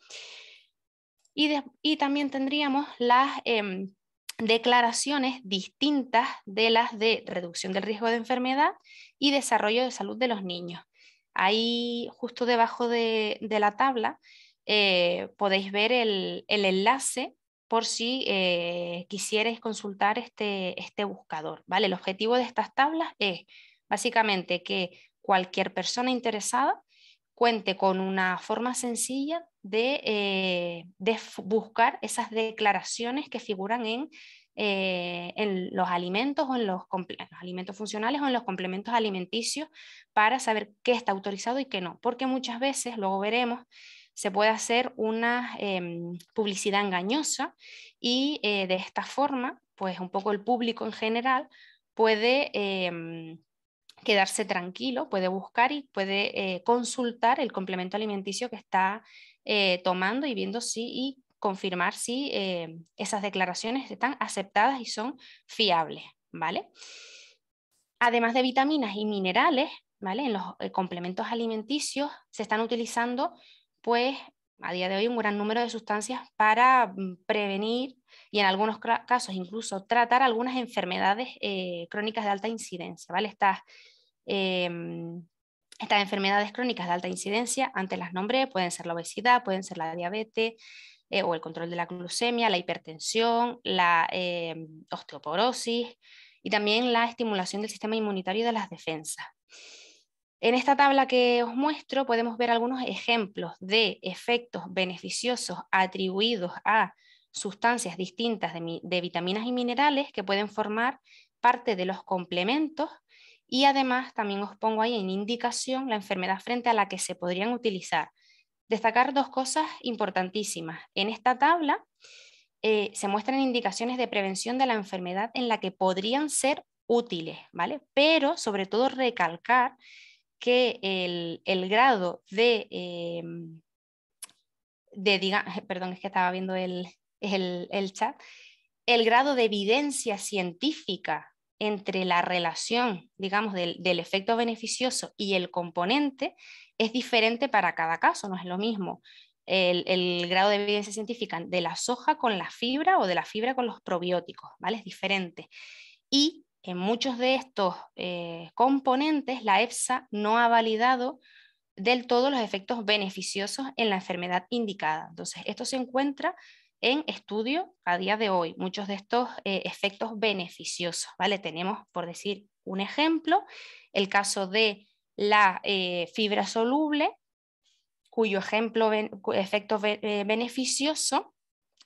Y, también tendríamos las em, declaraciones distintas de las de reducción del riesgo de enfermedad y desarrollo de salud de los niños. Ahí justo debajo de, la tabla eh, podéis ver el enlace por si eh, consultar este, este buscador. ¿vale? El objetivo de estas tablas es básicamente que cualquier persona interesada cuente con una forma sencilla de, eh, de buscar esas declaraciones que figuran en, eh, en los alimentos o en los, alimentos funcionales o en los complementos alimenticios para saber qué está autorizado y qué no. Porque muchas veces, luego veremos, se puede hacer una em, publicidad engañosa y eh, de esta forma, pues un poco el público en general puede em, quedarse tranquilo, puede buscar y puede eh, consultar el complemento alimenticio que está eh, tomando y viendo si y confirmar si em, esas declaraciones están aceptadas y son fiables, ¿vale? Además de vitaminas y minerales, ¿Vale? En los complementos alimenticios se están utilizando pues a día de hoy un gran número de sustancias para mm, prevenir y en algunos casos incluso tratar algunas enfermedades eh, crónicas de alta incidencia, em, Estas, enfermedades crónicas de alta incidencia, antes las nombré, pueden ser la obesidad, pueden ser la diabetes eh, o el control de la glucemia, la hipertensión, la em, osteoporosis y también la estimulación del sistema inmunitario y de las defensas. En esta tabla que os muestro podemos ver algunos ejemplos de efectos beneficiosos atribuidos a sustancias distintas de, vitaminas y minerales que pueden formar parte de los complementos y además también os pongo ahí en indicación la enfermedad frente a la que se podrían utilizar. Destacar dos cosas importantísimas. En esta tabla eh, se muestran indicaciones de prevención de la enfermedad en la que podrían ser útiles, ¿vale? Pero sobre todo recalcar que el, grado de, em, de perdón, es que estaba viendo el, chat, el grado de evidencia científica entre la relación, digamos, del, efecto beneficioso y el componente es diferente para cada caso, no es lo mismo el, grado de evidencia científica de la soja con la fibra o de la fibra con los probióticos, ¿vale? Es diferente. Y en muchos de estos eh, componentes, la EFSA no ha validado del todo los efectos beneficiosos en la enfermedad indicada. Entonces, esto se encuentra en estudio a día de hoy, muchos de estos eh, efectos beneficiosos, ¿vale? Tenemos, por decir un ejemplo, el caso de la eh, fibra soluble, cuyo ejemplo, efecto beneficioso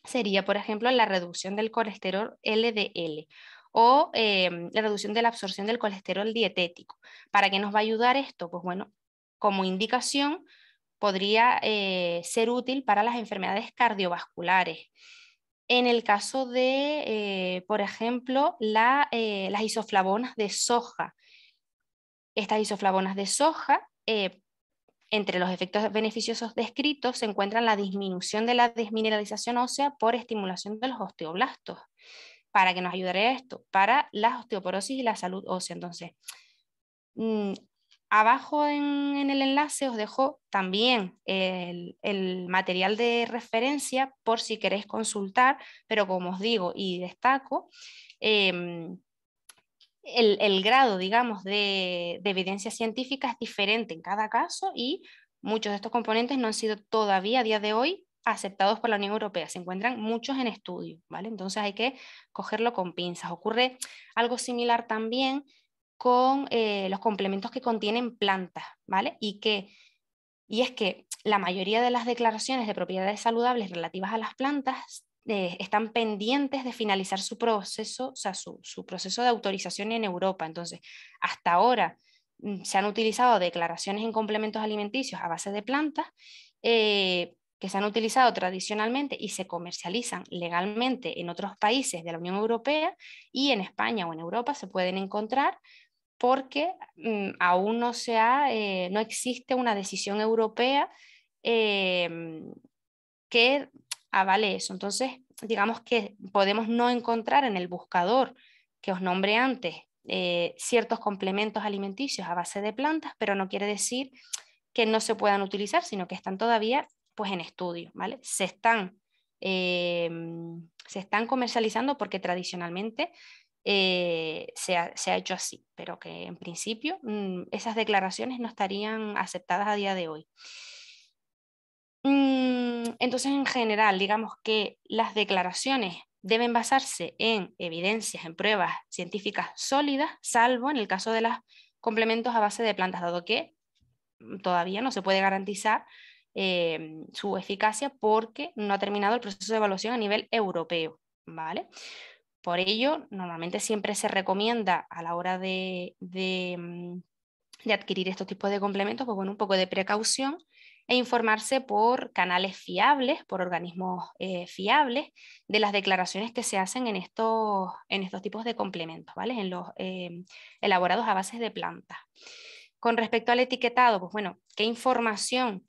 sería, por ejemplo, la reducción del colesterol LDL o em, la reducción de la absorción del colesterol dietético. ¿Para qué nos va a ayudar esto? Pues bueno, como indicación, podría eh, ser útil para las enfermedades cardiovasculares. En el caso de, eh, por ejemplo, eh, las isoflavonas de soja. Estas isoflavonas de soja entre los efectos beneficiosos descritos se encuentran la disminución de la desmineralización ósea por estimulación de los osteoblastos, para que nos ayudaría esto, para la osteoporosis y la salud ósea. Entonces, mm, abajo en, el enlace os dejo también el, material de referencia por si queréis consultar, pero como os digo y destaco, em, el, grado, digamos, de evidencia científica es diferente en cada caso y muchos de estos componentes no han sido todavía a día de hoy aceptados por la Unión Europea, se encuentran muchos en estudio, ¿vale? Entonces hay que cogerlo con pinzas. Ocurre algo similar también con eh, los complementos que contienen plantas, ¿vale? Y, que, y es que la mayoría de las declaraciones de propiedades saludables relativas a las plantas eh, están pendientes de finalizar su proceso, o sea, su, su proceso de autorización en Europa. Entonces, hasta ahora mm, se han utilizado declaraciones en complementos alimenticios a base de plantas eh, que se han utilizado tradicionalmente y se comercializan legalmente en otros países de la Unión Europea y en España o en Europa se pueden encontrar porque mm, aún no, se ha, eh, no existe una decisión europea em, que avale ah, eso. Entonces, digamos que podemos no encontrar en el buscador que os nombré antes eh, ciertos complementos alimenticios a base de plantas, pero no quiere decir que no se puedan utilizar, sino que están todavía pues en estudio, ¿vale? Se están, eh, comercializando porque tradicionalmente eh, se, ha, hecho así, pero que en principio mm, esas declaraciones no estarían aceptadas a día de hoy. Mm, entonces, en general, digamos que las declaraciones deben basarse en evidencias, en pruebas científicas sólidas, salvo en el caso de los complementos a base de plantas, dado que mm, todavía no se puede garantizar Em, su eficacia porque no ha terminado el proceso de evaluación a nivel europeo, ¿vale? Por ello, normalmente siempre se recomienda a la hora de, mm, adquirir estos tipos de complementos, pues con un poco de precaución e informarse por canales fiables, por organismos eh, fiables, de las declaraciones que se hacen en estos, en estos tipos de complementos, ¿vale? En los em, elaborados a bases de plantas. Con respecto al etiquetado, pues bueno, ¿qué información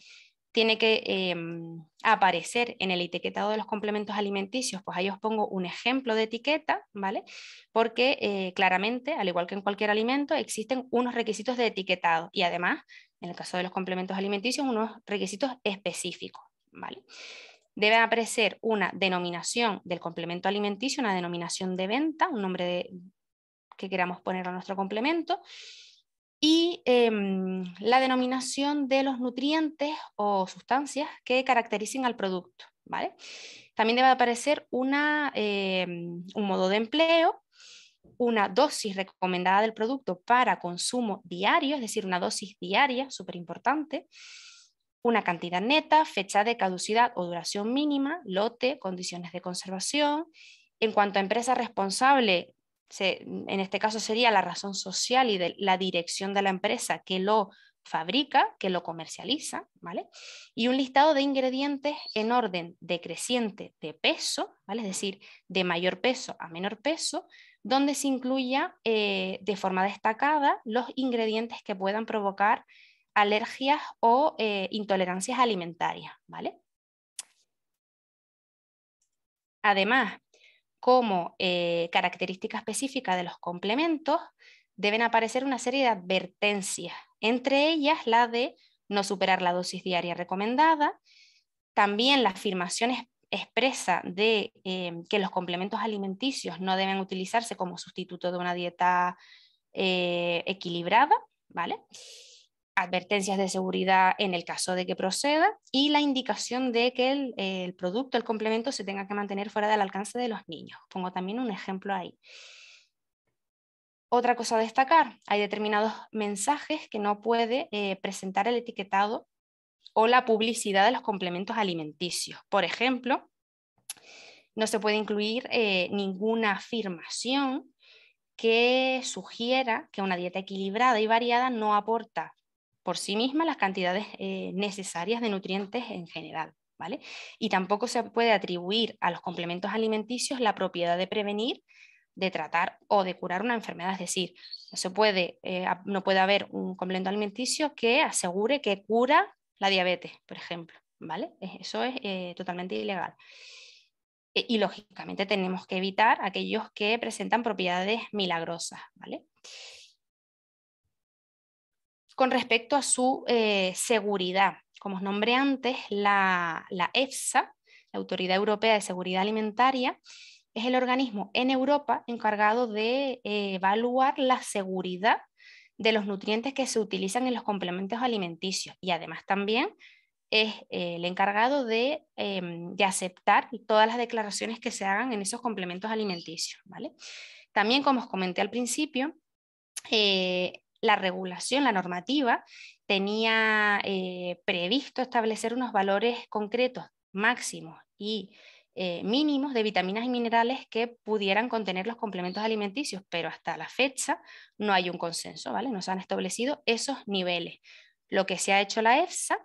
tiene que em, aparecer en el etiquetado de los complementos alimenticios. Pues ahí os pongo un ejemplo de etiqueta, ¿vale? Porque eh, claramente, al igual que en cualquier alimento, existen unos requisitos de etiquetado y además, en el caso de los complementos alimenticios, unos requisitos específicos, ¿vale? Debe aparecer una denominación del complemento alimenticio, una denominación de venta, un nombre que queramos poner a nuestro complemento y em, la denominación de los nutrientes o sustancias que caractericen al producto. ¿vale? También debe aparecer una, em, un modo de empleo, una dosis recomendada del producto para consumo diario, es decir, una dosis diaria, súper importante, una cantidad neta, fecha de caducidad o duración mínima, lote, condiciones de conservación. En cuanto a empresa responsable, en este caso sería la razón social y la dirección de la empresa que lo fabrica, que lo comercializa, ¿vale? Y un listado de ingredientes en orden decreciente de peso, ¿vale? Es decir, de mayor peso a menor peso, donde se incluya eh, de forma destacada los ingredientes que puedan provocar alergias o eh, intolerancias alimentarias, ¿vale? Además, como eh, característica específica de los complementos, deben aparecer una serie de advertencias, entre ellas la de no superar la dosis diaria recomendada, también la afirmación expresa de eh, que los complementos alimenticios no deben utilizarse como sustituto de una dieta eh, equilibrada, ¿vale? advertencias de seguridad en el caso de que proceda y la indicación de que el, producto, el complemento, se tenga que mantener fuera del alcance de los niños. Pongo también un ejemplo ahí. Otra cosa a destacar, hay determinados mensajes que no puede eh, presentar el etiquetado o la publicidad de los complementos alimenticios. Por ejemplo, no se puede incluir eh, ninguna afirmación que sugiera que una dieta equilibrada y variada no aporta por sí misma las cantidades eh, necesarias de nutrientes en general. ¿vale? Y tampoco se puede atribuir a los complementos alimenticios la propiedad de prevenir, de tratar o de curar una enfermedad. Es decir, no, se puede, eh, no puede haber un complemento alimenticio que asegure que cura la diabetes, por ejemplo. ¿vale? Eso es eh, totalmente ilegal. E, y lógicamente tenemos que evitar aquellos que presentan propiedades milagrosas. ¿vale? con respecto a su eh, seguridad. Como os nombré antes, la, EFSA, la Autoridad Europea de Seguridad Alimentaria, es el organismo en Europa encargado de eh, evaluar la seguridad de los nutrientes que se utilizan en los complementos alimenticios y además también es eh, el encargado em, de, aceptar todas las declaraciones que se hagan en esos complementos alimenticios. ¿vale? También, como os comenté al principio, la regulación, la normativa, tenía eh, previsto establecer unos valores concretos máximos y eh, mínimos de vitaminas y minerales que pudieran contener los complementos alimenticios, pero hasta la fecha no hay un consenso, ¿vale? No se han establecido esos niveles. Lo que se ha hecho la EFSA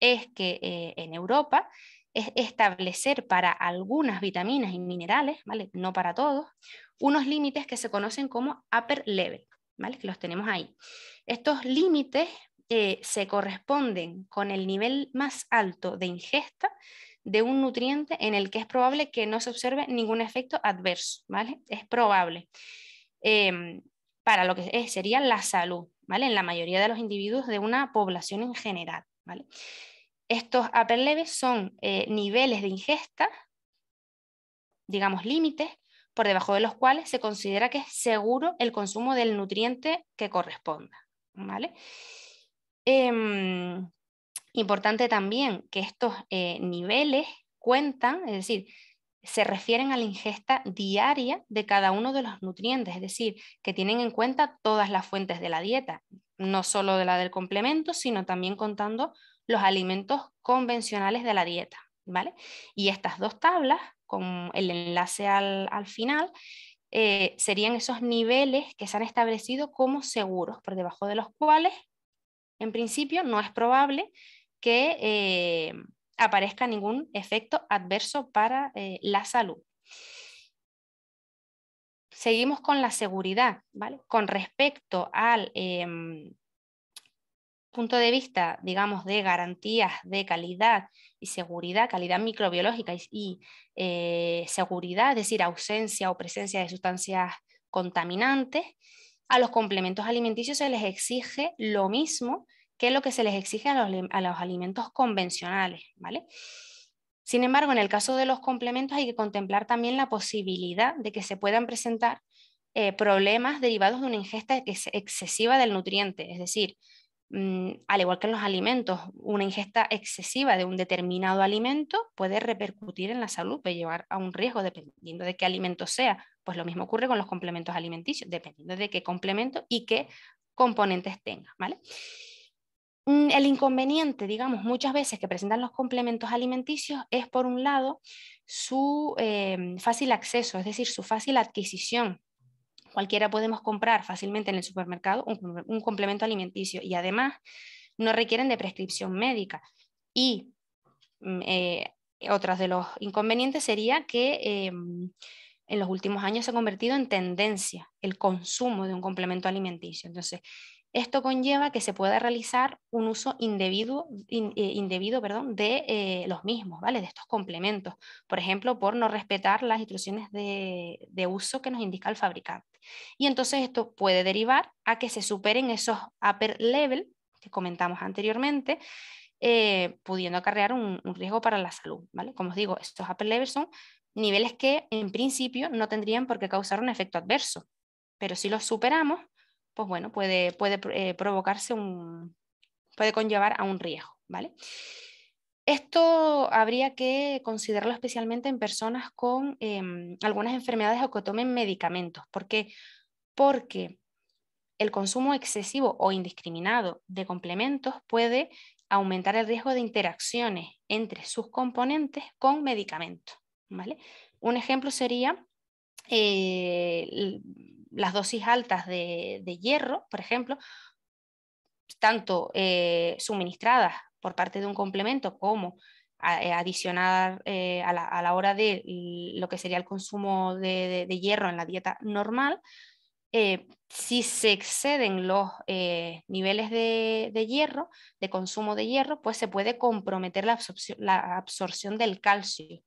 es que eh, en Europa es establecer para algunas vitaminas y minerales, ¿vale? No para todos, unos límites que se conocen como upper level. Que los tenemos ahí. Estos límites eh, se corresponden con el nivel más alto de ingesta de un nutriente en el que es probable que no se observe ningún efecto adverso, ¿vale? Es probable. Em, para lo que sería la salud, ¿vale? En la mayoría de los individuos de una población en general, ¿vale? Estos upper son eh, niveles de ingesta, digamos límites, por debajo de los cuales se considera que es seguro el consumo del nutriente que corresponda. ¿vale? Em, importante también que estos eh, niveles cuentan, es decir, se refieren a la ingesta diaria de cada uno de los nutrientes, es decir, que tienen en cuenta todas las fuentes de la dieta, no solo de la del complemento, sino también contando los alimentos convencionales de la dieta, ¿vale? Y estas dos tablas con el enlace al, final, eh, serían esos niveles que se han establecido como seguros, por debajo de los cuales, en principio, no es probable que eh, aparezca ningún efecto adverso para eh, la salud. Seguimos con la seguridad, ¿vale? Con respecto al em, punto de vista, digamos, de garantías de calidad y seguridad, calidad microbiológica y, eh, seguridad, es decir, ausencia o presencia de sustancias contaminantes, a los complementos alimenticios se les exige lo mismo que lo que se les exige a los, alimentos convencionales, ¿vale? Sin embargo, en el caso de los complementos hay que contemplar también la posibilidad de que se puedan presentar eh, problemas derivados de una ingesta excesiva del nutriente, es decir, Mm, al igual que en los alimentos, una ingesta excesiva de un determinado alimento puede repercutir en la salud, puede llevar a un riesgo dependiendo de qué alimento sea. Pues lo mismo ocurre con los complementos alimenticios, dependiendo de qué complemento y qué componentes tenga. Mm, el inconveniente, digamos, muchas veces que presentan los complementos alimenticios es, por un lado, su eh, fácil acceso, es decir, su fácil adquisición Cualquiera podemos comprar fácilmente en el supermercado un, complemento alimenticio y además no requieren de prescripción médica. Y mm, eh, de los inconvenientes sería que em, en los últimos años se ha convertido en tendencia el consumo de un complemento alimenticio. Entonces, esto conlleva que se pueda realizar un uso indebido, eh, perdón, de eh, los mismos, ¿vale? de estos complementos, por ejemplo, por no respetar las instrucciones de uso que nos indica el fabricante. Y entonces esto puede derivar a que se superen esos upper level que comentamos anteriormente, eh, pudiendo acarrear un, riesgo para la salud. ¿vale? Como os digo, estos upper levels son niveles que en principio no tendrían por qué causar un efecto adverso, pero si los superamos, pues bueno, puede, puede eh, provocarse un, puede conllevar a un riesgo. ¿vale? Esto habría que considerarlo especialmente en personas con em, algunas enfermedades o que tomen medicamentos. ¿Por qué? Porque el consumo excesivo o indiscriminado de complementos puede aumentar el riesgo de interacciones entre sus componentes con medicamentos. Un ejemplo sería eh, las dosis altas de, hierro, por ejemplo, tanto eh, suministradas por parte de un complemento como eh, adicionar eh, a, la, hora de lo que sería el consumo de, hierro en la dieta normal, eh, si se exceden los niveles de, hierro, de consumo de hierro, pues se puede comprometer la absorción, del calcio.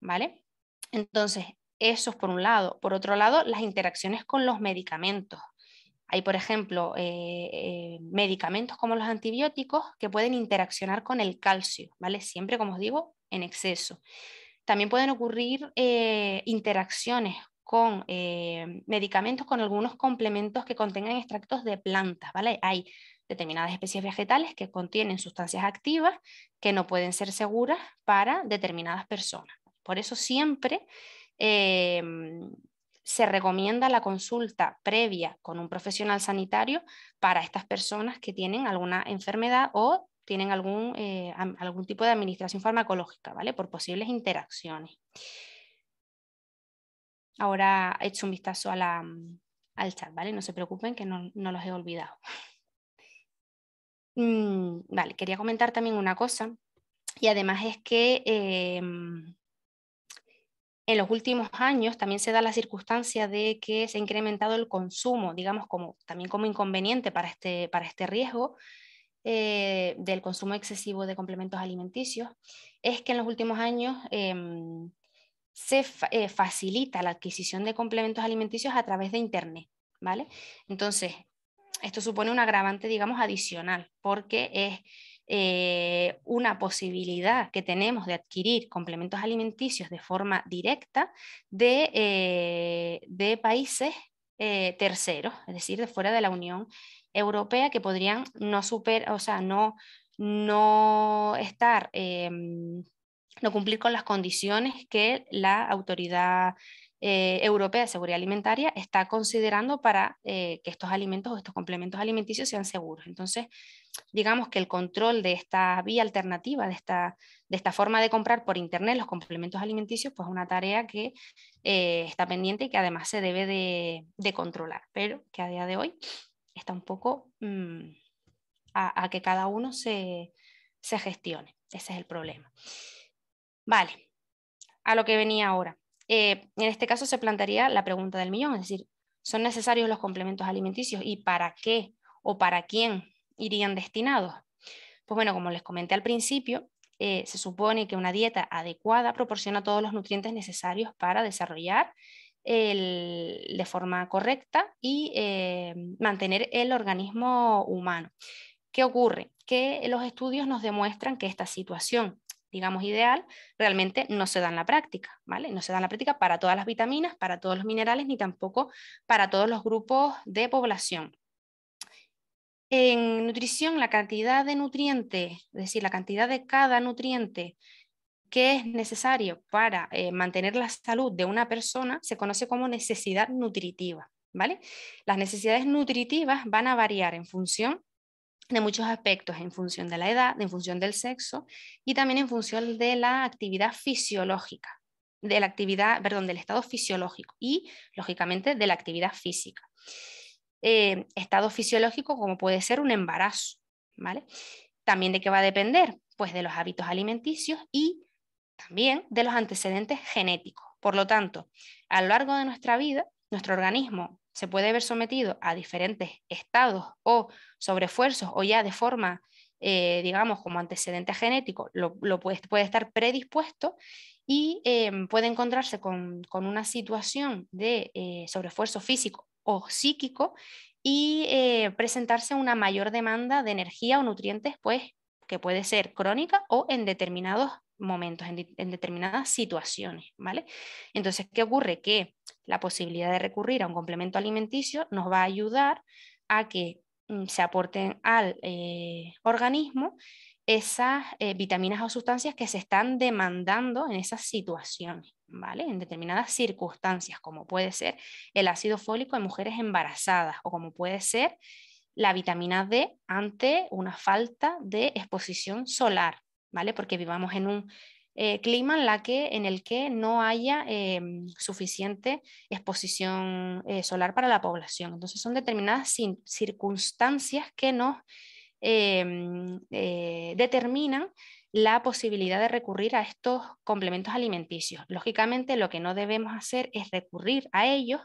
¿Vale? Entonces, eso es por un lado. Por otro lado, las interacciones con los medicamentos. Hay, por ejemplo, eh, eh, medicamentos como los antibióticos que pueden interaccionar con el calcio, ¿vale? Siempre, como os digo, en exceso. También pueden ocurrir eh, interacciones con medicamentos con algunos complementos que contengan extractos de plantas, ¿vale? Hay determinadas especies vegetales que contienen sustancias activas que no pueden ser seguras para determinadas personas. Por eso siempre se recomienda la consulta previa con un profesional sanitario para estas personas que tienen alguna enfermedad o tienen algún, eh, algún tipo de administración farmacológica, ¿vale? Por posibles interacciones. Ahora he hecho un vistazo a la, mm, al chat, ¿vale? No se preocupen que no, los he olvidado. Mm, vale, quería comentar también una cosa, y además es que em, en los últimos años también se da la circunstancia de que se ha incrementado el consumo, digamos, como, también como inconveniente para este, para este riesgo eh, del consumo excesivo de complementos alimenticios, es que en los últimos años em, se eh, facilita la adquisición de complementos alimenticios a través de Internet, ¿vale? Entonces, esto supone un agravante, digamos, adicional, porque es eh, una posibilidad que tenemos de adquirir complementos alimenticios de forma directa de, eh, países eh, terceros, es decir, de fuera de la Unión Europea, que podrían no super, o sea, no, no estar, em, no cumplir con las condiciones que la autoridad Europea de Seguridad Alimentaria está considerando para que estos alimentos o estos complementos alimenticios sean seguros. Entonces, digamos que el control de esta vía alternativa, de esta, forma de comprar por Internet los complementos alimenticios, pues una tarea que eh, está pendiente y que además se debe de, controlar, pero que a día de hoy está un poco mm, a, que cada uno se, gestione. Ese es el problema. Vale, a lo que venía ahora. Eh, en este caso se plantearía la pregunta del millón, es decir, ¿son necesarios los complementos alimenticios y para qué o para quién irían destinados? Pues bueno, como les comenté al principio, eh, se supone que una dieta adecuada proporciona todos los nutrientes necesarios para desarrollar de forma correcta y eh, mantener el organismo humano. ¿Qué ocurre? Que los estudios nos demuestran que esta situación digamos, ideal, realmente no se da en la práctica, ¿vale? No se da en la práctica para todas las vitaminas, para todos los minerales, ni tampoco para todos los grupos de población. En nutrición, la cantidad de nutrientes, es decir, la cantidad de cada nutriente que es necesario para eh, mantener la salud de una persona se conoce como necesidad nutritiva, ¿vale? Las necesidades nutritivas van a variar en función de muchos aspectos, en función de la edad, en función del sexo y también en función de la actividad fisiológica, de la actividad, perdón, del estado fisiológico y, lógicamente, de la actividad física. Eh, estado fisiológico como puede ser un embarazo, ¿vale? También de qué va a depender, pues de los hábitos alimenticios y también de los antecedentes genéticos. Por lo tanto, a lo largo de nuestra vida, nuestro organismo se puede ver sometido a diferentes estados o sobreesfuerzos o ya de forma, eh, digamos, como antecedente genético, lo, puede, estar predispuesto y eh, puede encontrarse con, una situación de eh, sobreesfuerzo físico o psíquico y eh, presentarse una mayor demanda de energía o nutrientes, pues que puede ser crónica o en determinados momentos, en, determinadas situaciones, ¿vale? Entonces, ¿qué ocurre? Que la posibilidad de recurrir a un complemento alimenticio nos va a ayudar a que mm, se aporten al eh, organismo esas eh, vitaminas o sustancias que se están demandando en esas situaciones, en determinadas circunstancias, como puede ser el ácido fólico en mujeres embarazadas o como puede ser la vitamina D ante una falta de exposición solar, ¿vale? Porque vivamos en un eh, clima en, en, el que no haya em, suficiente exposición eh, solar para la población. Entonces son determinadas circunstancias que nos em, eh, determinan la posibilidad de recurrir a estos complementos alimenticios. Lógicamente, lo que no debemos hacer es recurrir a ellos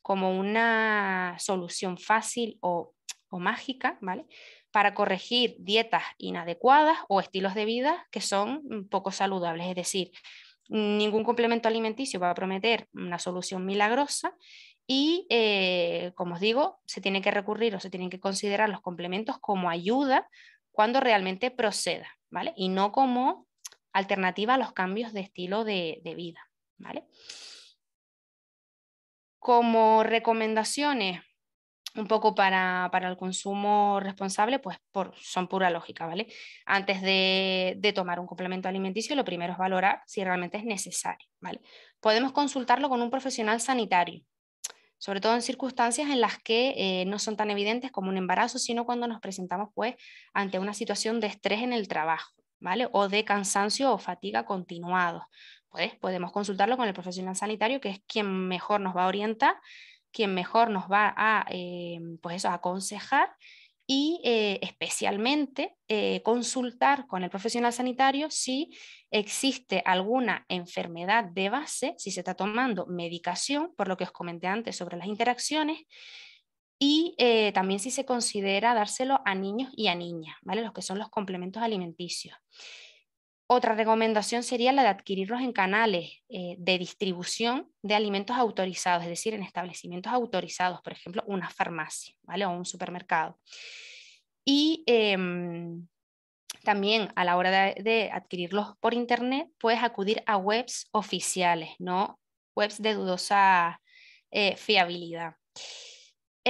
como una solución fácil o, mágica, ¿vale? Para corregir dietas inadecuadas o estilos de vida que son mm, poco saludables. Es decir, ningún complemento alimenticio va a prometer una solución milagrosa y, eh, como os digo, se tiene que recurrir o se tienen que considerar los complementos como ayuda cuando realmente proceda. ¿vale? Y no como alternativa a los cambios de estilo de, vida, ¿vale? Como recomendaciones, un poco para, el consumo responsable, pues son pura lógica, ¿vale? Antes de, de, tomar un complemento alimenticio, lo primero es valorar si realmente es necesario, ¿vale? Podemos consultarlo con un profesional sanitario, sobre todo en circunstancias en las que eh, no son tan evidentes como un embarazo, sino cuando nos presentamos pues ante una situación de estrés en el trabajo, ¿vale? O de cansancio o fatiga continuado. Pues, podemos consultarlo con el profesional sanitario, que es quien mejor nos va a orientar, quien mejor nos va a, eh, pues aconsejar y eh, especialmente eh, consultar con el profesional sanitario si existe alguna enfermedad de base, si se está tomando medicación, por lo que os comenté antes sobre las interacciones, y eh, también si se considera dárselo a niños y a niñas, ¿vale? los que son los complementos alimenticios. Otra recomendación sería la de adquirirlos en canales eh, de distribución de alimentos autorizados, es decir, en establecimientos autorizados, por ejemplo, una farmacia ¿vale? o un supermercado. Y em, también a la hora de, adquirirlos por Internet, puedes acudir a webs oficiales, no webs de dudosa eh, fiabilidad.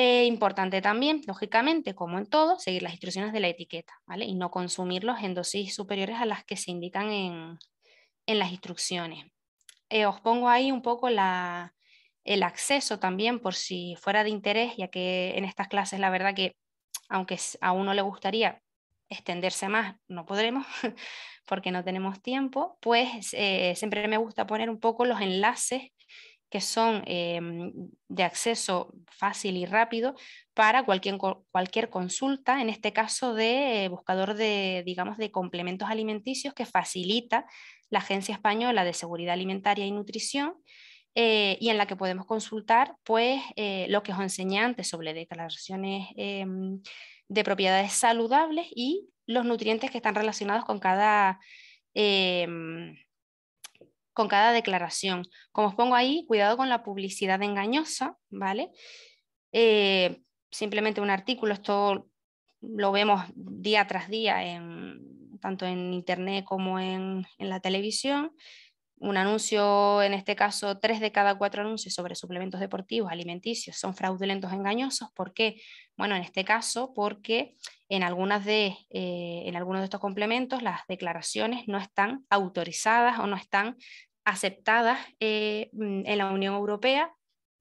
Eh, importante también, lógicamente, como en todo, seguir las instrucciones de la etiqueta, Y no consumirlos en dosis superiores a las que se indican en, las instrucciones. Eh, os pongo ahí un poco la, el acceso también por si fuera de interés, ya que en estas clases la verdad que aunque a uno le gustaría extenderse más, no podremos porque no tenemos tiempo, pues eh, siempre me gusta poner un poco los enlaces que son em, de acceso fácil y rápido para cualquier, cualquier consulta, en este caso de eh, buscador de, digamos, de complementos alimenticios que facilita la Agencia Española de Seguridad Alimentaria y Nutrición eh, y en la que podemos consultar pues, eh, lo que os enseñé antes sobre declaraciones em, de propiedades saludables y los nutrientes que están relacionados con cada em, con cada declaración. Como os pongo ahí, cuidado con la publicidad engañosa, ¿vale? Eh, simplemente un artículo, esto lo vemos día tras día, en, tanto en Internet como en, la televisión. Un anuncio, en este caso, tres de cada cuatro anuncios sobre suplementos deportivos, alimenticios, son fraudulentos, engañosos. ¿Por qué? Bueno, en este caso, porque en, algunas de, eh, en algunos de estos complementos las declaraciones no están autorizadas o no están aceptadas eh, mm, en la Unión Europea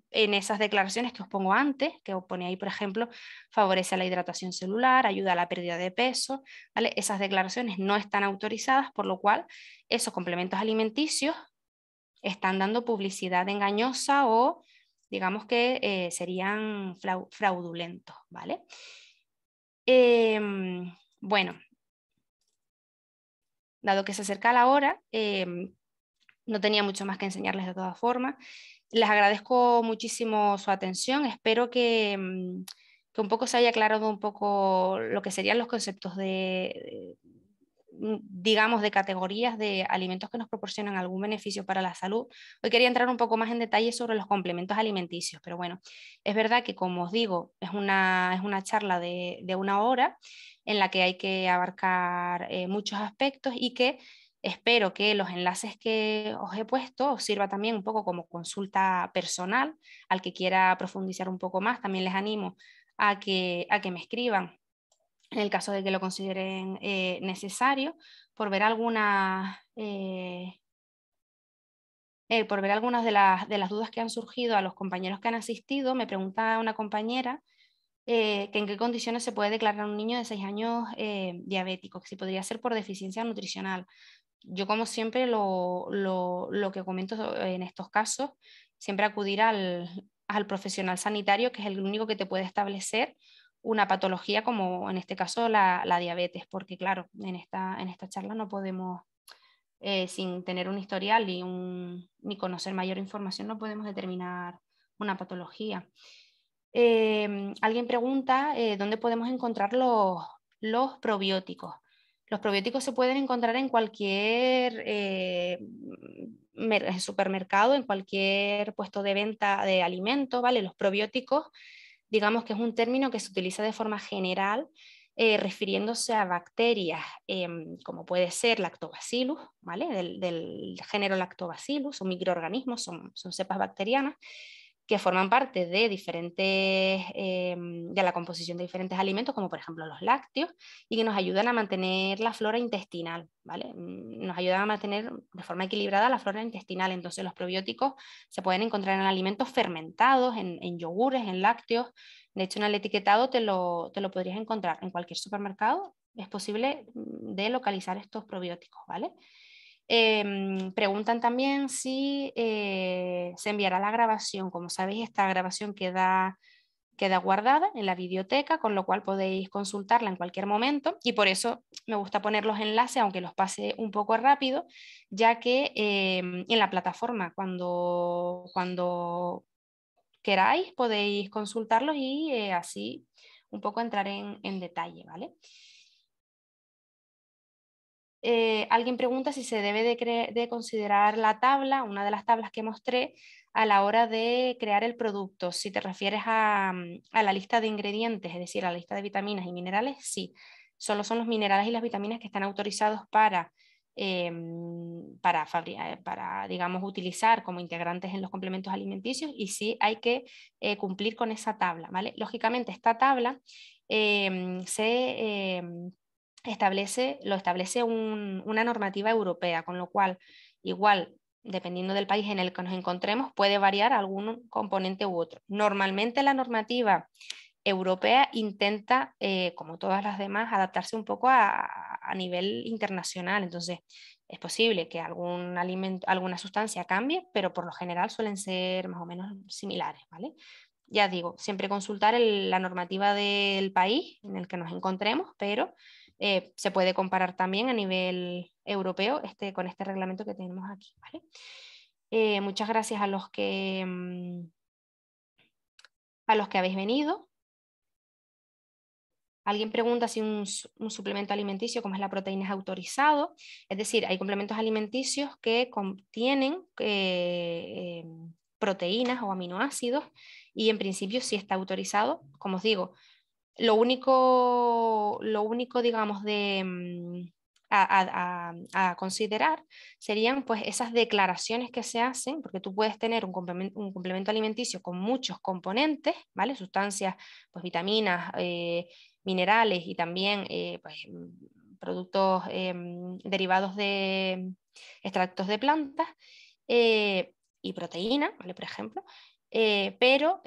en esas declaraciones que os pongo antes, que os pone ahí, por ejemplo, favorece la hidratación celular, ayuda a la pérdida de peso, Esas declaraciones no están autorizadas, por lo cual esos complementos alimenticios están dando publicidad engañosa o digamos que eh, serían fraudulentos, ¿vale? Em, bueno, dado que se acerca la hora, em, no tenía mucho más que enseñarles de todas formas. Les agradezco muchísimo su atención. Espero que, mm, un poco se haya aclarado un poco lo que serían los conceptos de, mm, digamos, de categorías de alimentos que nos proporcionan algún beneficio para la salud. Hoy quería entrar un poco más en detalle sobre los complementos alimenticios, pero bueno, es verdad que como os digo, es una, es una charla de, de una hora en la que hay que abarcar eh, muchos aspectos y que Espero que los enlaces que os he puesto os sirva también un poco como consulta personal. Al que quiera profundizar un poco más, también les animo a que, a que me escriban en el caso de que lo consideren eh, necesario, por ver algunas eh, eh, por ver algunas de las, de las, dudas que han surgido a los compañeros que han asistido. Me pregunta una compañera que en qué condiciones se puede declarar un niño de 6 años diabético, que si podría ser por deficiencia nutricional yo como siempre lo, que comento en estos casos, siempre acudir al, profesional sanitario, que es el único que te puede establecer una patología como en este caso la, diabetes, porque claro, en esta, en esta charla no podemos, eh, sin tener un historial ni conocer mayor información, no podemos determinar una patología. Eh, alguien pregunta eh, dónde podemos encontrar los probióticos. Los probióticos se pueden encontrar en cualquier eh, supermercado, en cualquier puesto de venta de alimentos, ¿vale? Los probióticos, digamos que es un término que se utiliza de forma general eh, refiriéndose a bacterias em, como puede ser lactobacillus, Del, género lactobacillus, son microorganismos, son cepas bacterianas, que forman parte de diferentes, em, de la composición de diferentes alimentos, como por ejemplo los lácteos, y que nos ayudan a mantener la flora intestinal, mm, Nos ayudan a mantener de forma equilibrada la flora intestinal. Entonces, los probióticos se pueden encontrar en alimentos fermentados, en, yogures, en lácteos. De hecho, en el etiquetado te lo, te lo podrías encontrar en cualquier supermercado. Es posible mm, de localizar estos probióticos, ¿vale? Em, preguntan también si eh, se enviará la grabación. Como sabéis, esta grabación queda, guardada en la biblioteca, con lo cual podéis consultarla en cualquier momento. Y por eso me gusta poner los enlaces, aunque los pase un poco rápido, ya que em, en la plataforma, cuando, queráis, podéis consultarlos y eh, así un poco entrar en, en detalle, ¿vale? Eh, alguien pregunta si se debe de, considerar la tabla, una de las tablas que mostré, a la hora de crear el producto. Si te refieres mm, a, la lista de ingredientes, es decir, a la lista de vitaminas y minerales, sí. Solo son los minerales y las vitaminas que están autorizados para eh, mm, eh, digamos, utilizar como integrantes en los complementos alimenticios y sí hay que cumplir con esa tabla, ¿vale? Lógicamente, esta tabla mm, se establece, lo establece una normativa europea, con lo cual, igual, dependiendo del país en el que nos encontremos, puede variar algún componente u otro. Normalmente la normativa europea intenta, eh, como todas las demás, adaptarse un poco a, nivel internacional. Entonces, es posible que algún alimento, alguna sustancia cambie, pero por lo general suelen ser más o menos similares, ¿vale? Ya digo, siempre consultar la normativa del país en el que nos encontremos, pero eh, se puede comparar también a nivel europeo este, con este reglamento que tenemos aquí. Eh, muchas gracias a los que, mm, a los que habéis venido. Alguien pregunta si un, suplemento alimenticio como es la proteína es autorizado. Es decir, hay complementos alimenticios que contienen eh, em, proteínas o aminoácidos y en principio si está autorizado. Como os digo, lo único, lo único digamos, de, mm, a, considerar serían pues, esas declaraciones que se hacen, porque tú puedes tener un complemento, alimenticio con muchos componentes, ¿vale? Sustancias, pues, vitaminas, eh, minerales y también eh, pues, mm, productos eh, mm, derivados de extractos de plantas y proteína, Por ejemplo. pero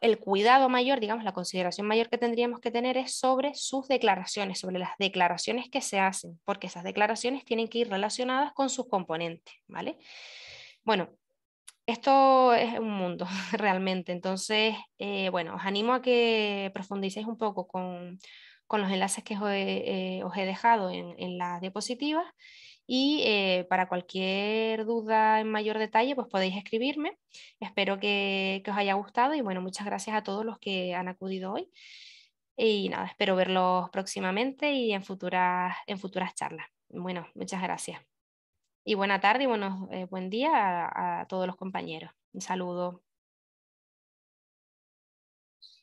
el cuidado mayor, digamos, la consideración mayor que tendríamos que tener es sobre sus declaraciones, sobre las declaraciones que se hacen, porque esas declaraciones tienen que ir relacionadas con sus componentes, ¿vale? Bueno, esto es un mundo realmente, entonces, eh, bueno, os animo a que profundicéis un poco con, los enlaces que os he, eh, os he dejado en, en las diapositivas y eh, para cualquier duda en mayor detalle, pues podéis escribirme. Espero que, os haya gustado y bueno, muchas gracias a todos los que han acudido hoy. Y nada, espero verlos próximamente y en futuras, en futuras charlas. Bueno, muchas gracias. Y buena tarde y buenos, eh, buen día a, a todos los compañeros. Un saludo.